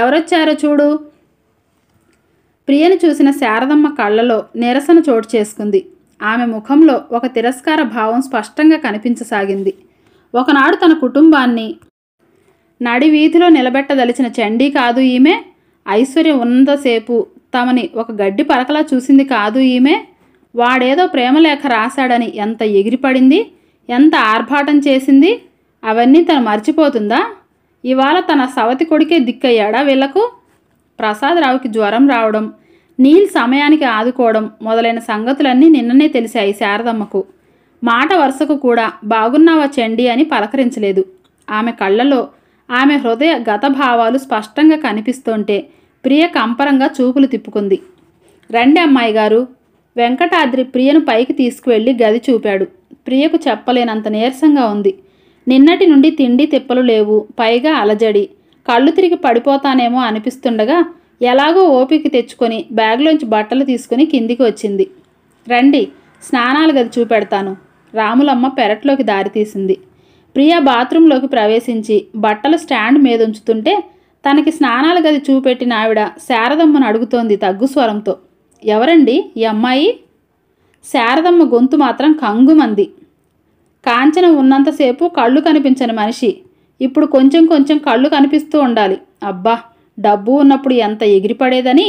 ఎవరొచ్చారో చూడు ప్రియను చూసిన శారదమ్మ కళ్ళలో నిరసన చోటు చేసుకుంది ఆమె ముఖంలో ఒక తిరస్కార భావం స్పష్టంగా కనిపించసాగింది ఒకనాడు తన కుటుంబాన్ని నడి వీధిలో నిలబెట్టదలిచిన చండీ కాదు ఈమె ఐశ్వర్యం ఉన్నంతసేపు తమని ఒక గడ్డి పరకలా చూసింది కాదు ఈమె వాడేదో ప్రేమలేఖ రాశాడని ఎంత ఎగిరిపడింది ఎంత ఆర్భాటం చేసింది అవన్నీ తను మర్చిపోతుందా ఇవాళ తన సవతి కొడుకే దిక్కయ్యాడా వీళ్లకు ప్రసాదరావుకి జ్వరం రావడం నీల్ సమయానికి ఆదుకోవడం మొదలైన సంగతులన్నీ నిన్ననే తెలిసాయి శారదమ్మకు మాట వరుసకు కూడా బాగున్నావా చెండి అని పలకరించలేదు ఆమె కళ్ళలో ఆమె హృదయ గత భావాలు స్పష్టంగా కనిపిస్తుంటే ప్రియ కంపరంగా చూపులు తిప్పుకుంది రండి అమ్మాయి గారు వెంకటాద్రి ప్రియను పైకి తీసుకువెళ్ళి గది చూపాడు ప్రియకు చెప్పలేనంత నీరసంగా ఉంది నిన్నటి నుండి తిండి తిప్పలు లేవు పైగా అలజడి కళ్ళు తిరిగి పడిపోతానేమో అనిపిస్తుండగా ఎలాగో ఓపిక తెచ్చుకొని బ్యాగ్లోంచి బట్టలు తీసుకుని కిందికి వచ్చింది రండి స్నానాలు గది చూపెడతాను రాములమ్మ పెరట్లోకి దారితీసింది ప్రియ బాత్రూంలోకి ప్రవేశించి బట్టలు స్టాండ్ మీద ఉంచుతుంటే తనకి స్నానాల గది చూపెట్టిన ఆవిడ శారదమ్మను అడుగుతోంది తగ్గు స్వరంతో ఎవరండి ఈ అమ్మాయి శారదమ్మ గొంతు మాత్రం కంగుమంది కాంచన ఉన్నంతసేపు కళ్ళు కనిపించని మనిషి ఇప్పుడు కొంచెం కొంచెం కళ్ళు కనిపిస్తూ ఉండాలి అబ్బా డబ్బు ఉన్నప్పుడు ఎంత ఎగిరిపడేదని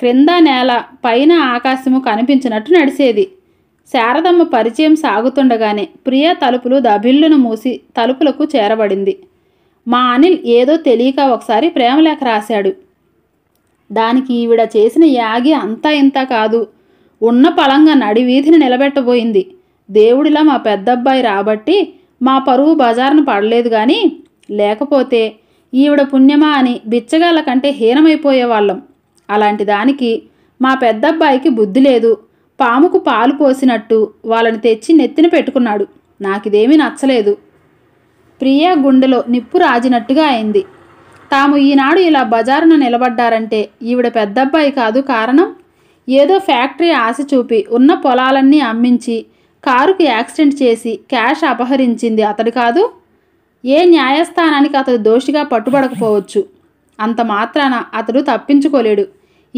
క్రింద నేల పైన ఆకాశము కనిపించినట్టు నడిసేది శారదమ్మ పరిచయం సాగుతుండగానే ప్రియ తలుపులు దభిల్లును మూసి తలుపులకు చేరబడింది మా అనిల్ ఏదో తెలియక ఒకసారి ప్రేమలేఖ రాశాడు దానికి ఈవిడ చేసిన యాగి అంతా ఇంత కాదు ఉన్న పలంగా నడివీధిని నిలబెట్టబోయింది దేవుడిలా మా పెద్దబ్బాయి రాబట్టి మా పరువు బజారును పడలేదు కానీ లేకపోతే ఈవిడ పుణ్యమా అని బిచ్చగాళ్ళ కంటే హీనమైపోయేవాళ్ళం అలాంటి దానికి మా పెద్దబ్బాయికి బుద్ధి లేదు పాముకు పాలు పోసినట్టు వాళ్ళని తెచ్చి నెత్తిన పెట్టుకున్నాడు నాకిదేమీ నచ్చలేదు ప్రియా గుండెలో నిప్పు రాజినట్టుగా అయింది తాము ఈనాడు ఇలా బజారున నిలబడ్డారంటే ఈవిడ పెద్దబ్బాయి కాదు కారణం ఏదో ఫ్యాక్టరీ ఆశ చూపి ఉన్న పొలాలన్నీ అమ్మించి కారుకు యాక్సిడెంట్ చేసి క్యాష్ అపహరించింది అతడు కాదు ఏ న్యాయస్థానానికి అతడు దోషిగా పట్టుబడకపోవచ్చు అంత మాత్రాన అతడు తప్పించుకోలేడు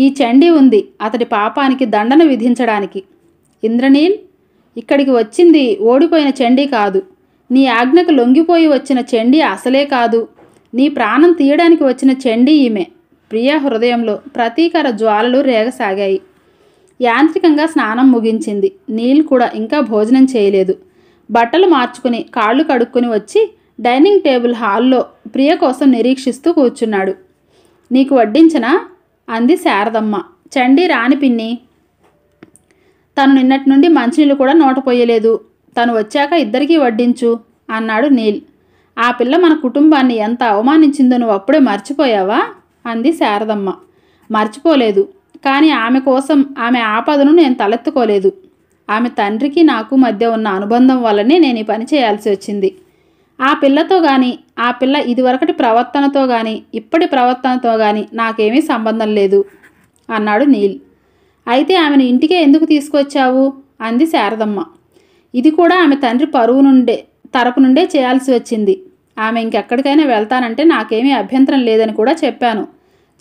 ఈ చండీ ఉంది అతడి పాపానికి దండన విధించడానికి ఇంద్రనీల్ ఇక్కడికి వచ్చింది ఓడిపోయిన చండీ కాదు నీ ఆజ్ఞకు లొంగిపోయి వచ్చిన చండీ అసలే కాదు నీ ప్రాణం తీయడానికి వచ్చిన చెండి ఈమె ప్రియా హృదయంలో ప్రతీకార జ్వాలలు రేగసాగాయి యాంత్రికంగా స్నానం ముగించింది నీళ్ళు కూడా ఇంకా భోజనం చేయలేదు బట్టలు మార్చుకుని కాళ్ళు కడుక్కుని వచ్చి డైనింగ్ టేబుల్ హాల్లో ప్రియ కోసం నిరీక్షిస్తూ కూర్చున్నాడు నీకు వడ్డించనా అంది శారదమ్మ చండి రాని పిన్ని తను నిన్నటి నుండి మంచినీళ్ళు కూడా నోటపోయలేదు తను వచ్చాక ఇద్దరికీ వడ్డించు అన్నాడు నీల్ ఆ పిల్ల మన కుటుంబాన్ని ఎంత అవమానించిందో నువ్వు అప్పుడే మర్చిపోయావా అంది శారదమ్మ మర్చిపోలేదు కానీ ఆమె కోసం ఆమె ఆపదను నేను తలెత్తుకోలేదు ఆమె తండ్రికి నాకు మధ్య ఉన్న అనుబంధం వల్లనే నేను ఈ పని చేయాల్సి వచ్చింది ఆ పిల్లతో కానీ ఆ పిల్ల ఇదివరకటి ప్రవర్తనతో కానీ ఇప్పటి ప్రవర్తనతో కానీ నాకేమీ సంబంధం లేదు అన్నాడు నీల్ అయితే ఆమెను ఇంటికే ఎందుకు తీసుకొచ్చావు అంది శారదమ్మ ఇది కూడా ఆమె తండ్రి పరువు నుండే తరపు నుండే చేయాల్సి వచ్చింది ఆమె ఇంకెక్కడికైనా వెళ్తానంటే నాకేమీ అభ్యంతరం లేదని కూడా చెప్పాను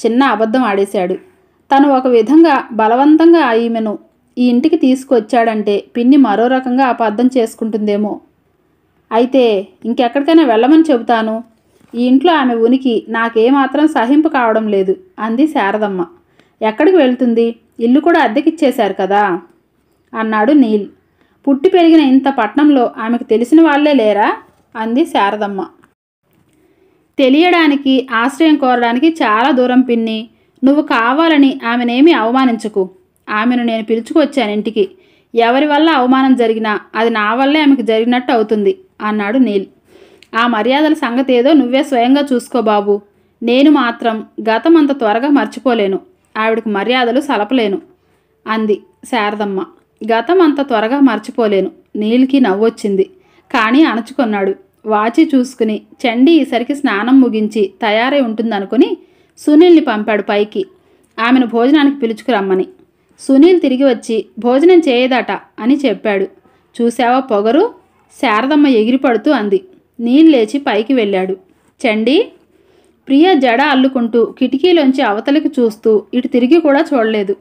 చిన్న అబద్ధం ఆడేశాడు తను ఒక విధంగా బలవంతంగా ఈమెను ఈ ఇంటికి తీసుకొచ్చాడంటే పిన్ని మరో రకంగా అపార్థం చేసుకుంటుందేమో అయితే ఇంకెక్కడికైనా వెళ్ళమని చెబుతాను ఈ ఇంట్లో ఆమె ఉనికి నాకేమాత్రం సహింపు కావడం లేదు అంది శారదమ్మ ఎక్కడికి వెళ్తుంది ఇల్లు కూడా అద్దెకిచ్చేశారు కదా అన్నాడు నీల్ పుట్టి పెరిగిన ఇంత పట్నంలో ఆమెకు తెలిసిన వాళ్లే లేరా అంది శారదమ్మ తెలియడానికి ఆశ్రయం కోరడానికి చాలా దూరం పిన్ని నువ్వు కావాలని ఆమెనేమి అవమానించకు ఆమెను నేను పిలుచుకొచ్చాను ఇంటికి ఎవరి వల్ల అవమానం జరిగినా అది నా వల్లే ఆమెకు జరిగినట్టు అవుతుంది అన్నాడు నీల్ ఆ మర్యాదల సంగతి ఏదో నువ్వే స్వయంగా చూసుకో బాబు నేను మాత్రం గతం అంత త్వరగా మర్చిపోలేను ఆవిడకు మర్యాదలు సలపలేను అంది శారదమ్మ గతం అంత త్వరగా మర్చిపోలేను నీలికి నవ్వొచ్చింది కానీ అణచుకున్నాడు వాచి చూసుకుని చండి ఈసరికి స్నానం ముగించి తయారై ఉంటుందనుకుని సునీల్ని పంపాడు పైకి ఆమెను భోజనానికి పిలుచుకురమ్మని సునీల్ తిరిగి వచ్చి భోజనం చేయదట అని చెప్పాడు చూశావా పొగరు శారదమ్మ ఎగిరిపడుతూ అంది నీళ్ళు లేచి పైకి వెళ్ళాడు చండి ప్రియ జడ అల్లుకుంటూ కిటికీలోంచి అవతలికి చూస్తూ ఇటు తిరిగి కూడా చూడలేదు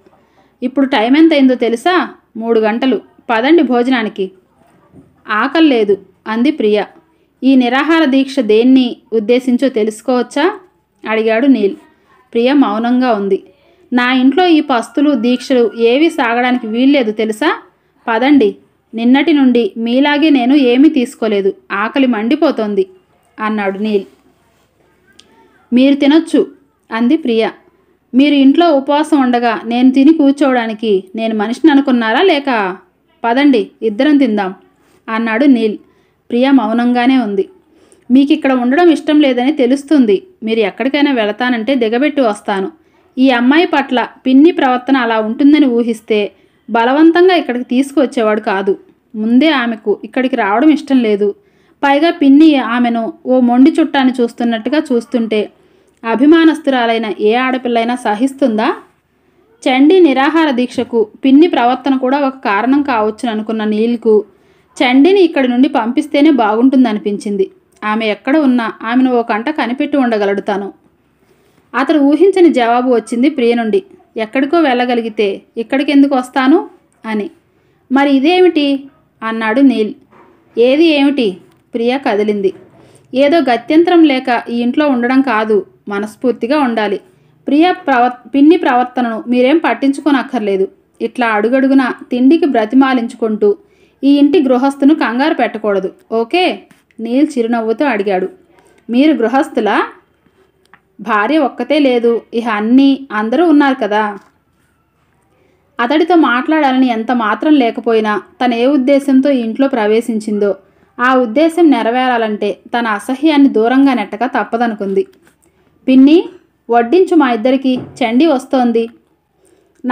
ఇప్పుడు టైం ఎంత అయిందో తెలుసా మూడు గంటలు పదండి భోజనానికి ఆకలి లేదు అంది ప్రియ ఈ నిరాహార దీక్ష దేన్ని ఉద్దేశించో తెలుసుకోవచ్చా అడిగాడు నీల్ ప్రియ మౌనంగా ఉంది నా ఇంట్లో ఈ పస్తులు దీక్షలు ఏవి సాగడానికి వీల్లేదు తెలుసా పదండి నిన్నటి నుండి మీలాగే నేను ఏమీ తీసుకోలేదు ఆకలి మండిపోతోంది అన్నాడు నీల్ మీరు తినొచ్చు అంది ప్రియ మీరు ఇంట్లో ఉపవాసం ఉండగా నేను తిని కూర్చోవడానికి నేను మనిషిని అనుకున్నారా లేక పదండి ఇద్దరం తిందాం అన్నాడు నీల్ ప్రియ మౌనంగానే ఉంది మీకు ఇక్కడ ఉండడం ఇష్టం లేదని తెలుస్తుంది మీరు ఎక్కడికైనా వెళతానంటే దిగబెట్టి వస్తాను ఈ అమ్మాయి పట్ల పిన్ని ప్రవర్తన అలా ఉంటుందని ఊహిస్తే బలవంతంగా ఇక్కడికి తీసుకువచ్చేవాడు కాదు ముందే ఆమెకు ఇక్కడికి రావడం ఇష్టం లేదు పైగా పిన్ని ఆమెను ఓ మొండి చుట్టాన్ని చూస్తున్నట్టుగా చూస్తుంటే అభిమానస్తురాలైన ఏ ఆడపిల్లైనా సహిస్తుందా చండీ నిరాహార దీక్షకు పిన్ని ప్రవర్తన కూడా ఒక కారణం కావచ్చు అనుకున్న నీల్కు చండిని ఇక్కడి నుండి పంపిస్తేనే బాగుంటుందనిపించింది ఆమె ఎక్కడ ఉన్నా ఆమెను ఓ కంట కనిపెట్టి ఉండగలడు తాను అతడు ఊహించని జవాబు వచ్చింది ప్రియ నుండి ఎక్కడికో వెళ్ళగలిగితే ఇక్కడికి ఎందుకు వస్తాను అని మరి ఇదేమిటి అన్నాడు నీల్ ఏది ఏమిటి ప్రియ కదిలింది ఏదో గత్యంతరం లేక ఈ ఇంట్లో ఉండడం కాదు మనస్ఫూర్తిగా ఉండాలి ప్రియ ప్రవ పిన్ని ప్రవర్తనను మీరేం పట్టించుకోనక్కర్లేదు ఇట్లా అడుగడుగున తిండికి బ్రతిమాలించుకుంటూ ఈ ఇంటి గృహస్థును కంగారు పెట్టకూడదు ఓకే నీల్ చిరునవ్వుతో అడిగాడు మీరు గృహస్థుల భార్య ఒక్కతే లేదు ఇహ అన్నీ అందరూ ఉన్నారు కదా అతడితో మాట్లాడాలని ఎంత మాత్రం లేకపోయినా తన ఏ ఉద్దేశంతో ఇంట్లో ప్రవేశించిందో ఆ ఉద్దేశం నెరవేరాలంటే తన అసహ్యాన్ని దూరంగా నెట్టక తప్పదనుకుంది పిన్ని వడ్డించు మా ఇద్దరికి చండి వస్తోంది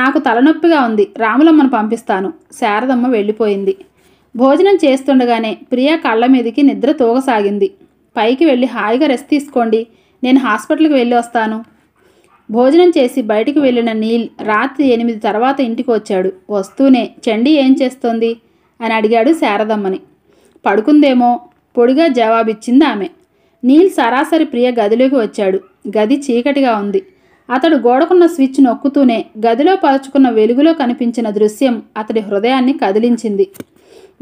నాకు తలనొప్పిగా ఉంది రాములమ్మను పంపిస్తాను శారదమ్మ వెళ్ళిపోయింది భోజనం చేస్తుండగానే ప్రియా కళ్ళ మీదకి నిద్ర తోగసాగింది పైకి వెళ్ళి హాయిగా రెస్ట్ తీసుకోండి నేను హాస్పిటల్కి వెళ్ళి వస్తాను భోజనం చేసి బయటికి వెళ్ళిన నీల్ రాత్రి ఎనిమిది తర్వాత ఇంటికి వచ్చాడు వస్తూనే చండీ ఏం చేస్తోంది అని అడిగాడు శారదమ్మని పడుకుందేమో పొడిగా జవాబిచ్చింది ఆమె నీల్ సరాసరి ప్రియ గదిలోకి వచ్చాడు గది చీకటిగా ఉంది అతడు గోడకున్న స్విచ్ నొక్కుతూనే గదిలో పరుచుకున్న వెలుగులో కనిపించిన దృశ్యం అతడి హృదయాన్ని కదిలించింది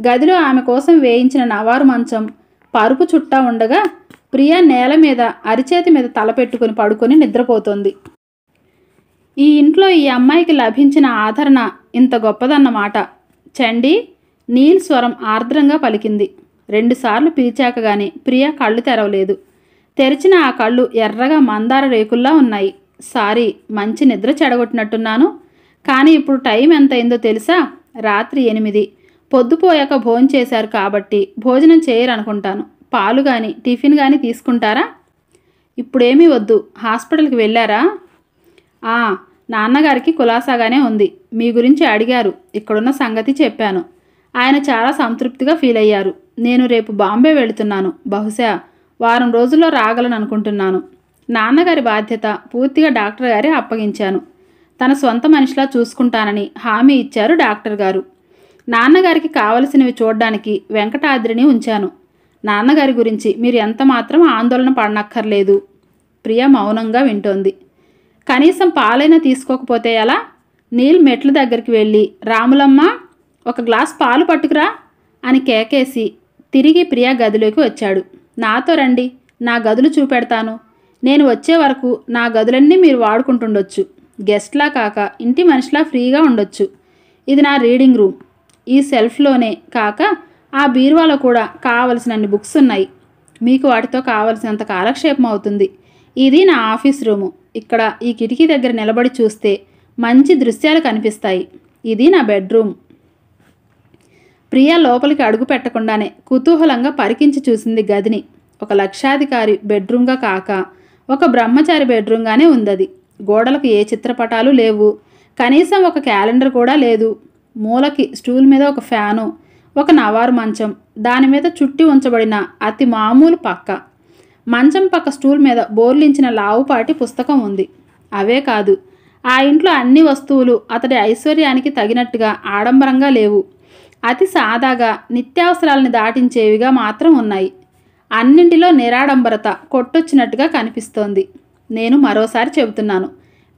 గదిలో ఆమె కోసం వేయించిన నవారు మంచం పరుపు చుట్టా ఉండగా ప్రియ నేల మీద అరిచేతి మీద తలపెట్టుకుని పడుకొని నిద్రపోతుంది ఈ ఇంట్లో ఈ అమ్మాయికి లభించిన ఆదరణ ఇంత గొప్పదన్నమాట చండి నీల్ స్వరం ఆర్ద్రంగా పలికింది రెండుసార్లు పిలిచాక గాని ప్రియ కళ్ళు తెరవలేదు తెరిచిన ఆ కళ్ళు ఎర్రగా మందార రేకుల్లా ఉన్నాయి సారీ మంచి నిద్ర చెడగొట్టినట్టున్నాను కానీ ఇప్పుడు టైం ఎంతైందో తెలుసా రాత్రి ఎనిమిది పొద్దుపోయాక భోంచేశారు కాబట్టి భోజనం చేయరనుకుంటాను పాలు కానీ టిఫిన్ కానీ తీసుకుంటారా ఇప్పుడేమీ వద్దు హాస్పిటల్కి వెళ్ళారా నాన్నగారికి కులాసాగానే ఉంది మీ గురించి అడిగారు ఇక్కడున్న సంగతి చెప్పాను ఆయన చాలా సంతృప్తిగా ఫీల్ అయ్యారు నేను రేపు బాంబే వెళుతున్నాను బహుశా వారం రోజుల్లో రాగలను అనుకుంటున్నాను నాన్నగారి బాధ్యత పూర్తిగా డాక్టర్ గారి అప్పగించాను తన సొంత మనిషిలా చూసుకుంటానని హామీ ఇచ్చారు డాక్టర్ గారు నాన్నగారికి కావలసినవి చూడడానికి వెంకటాద్రిని ఉంచాను నాన్నగారి గురించి మీరు ఎంత మాత్రం ఆందోళన పడనక్కర్లేదు ప్రియ మౌనంగా వింటోంది కనీసం పాలైనా తీసుకోకపోతే ఎలా నీల్ మెట్ల దగ్గరికి వెళ్ళి రాములమ్మ ఒక గ్లాస్ పాలు పట్టుకురా అని కేకేసి తిరిగి ప్రియా గదిలోకి వచ్చాడు నాతో రండి నా గదులు చూపెడతాను నేను వచ్చే వరకు నా గదులన్నీ మీరు వాడుకుంటుండొచ్చు గెస్ట్లా కాక ఇంటి మనిషిలా ఫ్రీగా ఉండొచ్చు ఇది నా రీడింగ్ రూమ్ ఈ సెల్ఫ్లోనే కాక ఆ బీరువాలో కూడా కావలసినన్ని బుక్స్ ఉన్నాయి మీకు వాటితో కావలసినంత కాలక్షేపం అవుతుంది ఇది నా ఆఫీస్ రూము ఇక్కడ ఈ కిటికీ దగ్గర నిలబడి చూస్తే మంచి దృశ్యాలు కనిపిస్తాయి ఇది నా బెడ్రూమ్ ప్రియా లోపలికి అడుగు పెట్టకుండానే కుతూహలంగా పరికించి చూసింది గదిని ఒక లక్షాధికారి బెడ్రూమ్గా కాక ఒక బ్రహ్మచారి బెడ్రూమ్గానే ఉందది గోడలకు ఏ చిత్రపటాలు లేవు కనీసం ఒక క్యాలెండర్ కూడా లేదు మూలకి స్టూల్ మీద ఒక ఫ్యాను ఒక నవారు మంచం దాని మీద చుట్టి ఉంచబడిన అతి మామూలు పక్క మంచం పక్క స్టూల్ మీద బోర్లించిన లావుపాటి పుస్తకం ఉంది అవే కాదు ఆ ఇంట్లో అన్ని వస్తువులు అతడి ఐశ్వర్యానికి తగినట్టుగా ఆడంబరంగా లేవు అతి సాదాగా నిత్యావసరాలను దాటించేవిగా మాత్రం ఉన్నాయి అన్నింటిలో నిరాడంబరత కొట్టొచ్చినట్టుగా కనిపిస్తోంది నేను మరోసారి చెబుతున్నాను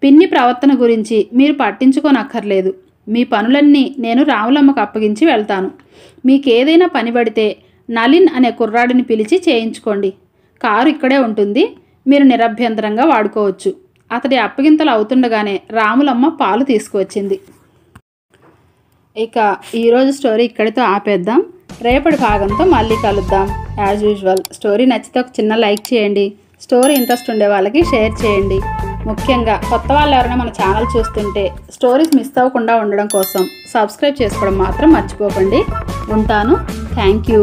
పిన్ని ప్రవర్తన గురించి మీరు పట్టించుకోనక్కర్లేదు మీ పనులన్నీ నేను రాములమ్మకు అప్పగించి వెళ్తాను మీకేదైనా పని పడితే నలిన్ అనే కుర్రాడిని పిలిచి చేయించుకోండి కారు ఇక్కడే ఉంటుంది మీరు నిరభ్యంతరంగా వాడుకోవచ్చు అతడి అప్పగింతలు అవుతుండగానే రాములమ్మ పాలు తీసుకువచ్చింది ఇక ఈరోజు స్టోరీ ఇక్కడితో ఆపేద్దాం రేపటి భాగంతో మళ్ళీ కలుద్దాం యాజ్ యూజువల్ స్టోరీ నచ్చితే ఒక చిన్న లైక్ చేయండి స్టోరీ ఇంట్రెస్ట్ ఉండే వాళ్ళకి షేర్ చేయండి ముఖ్యంగా కొత్త వాళ్ళు ఎవరైనా మన ఛానల్ చూస్తుంటే స్టోరీస్ మిస్ అవ్వకుండా ఉండడం కోసం సబ్స్క్రైబ్ చేసుకోవడం మాత్రం మర్చిపోకండి ఉంటాను థ్యాంక్ యూ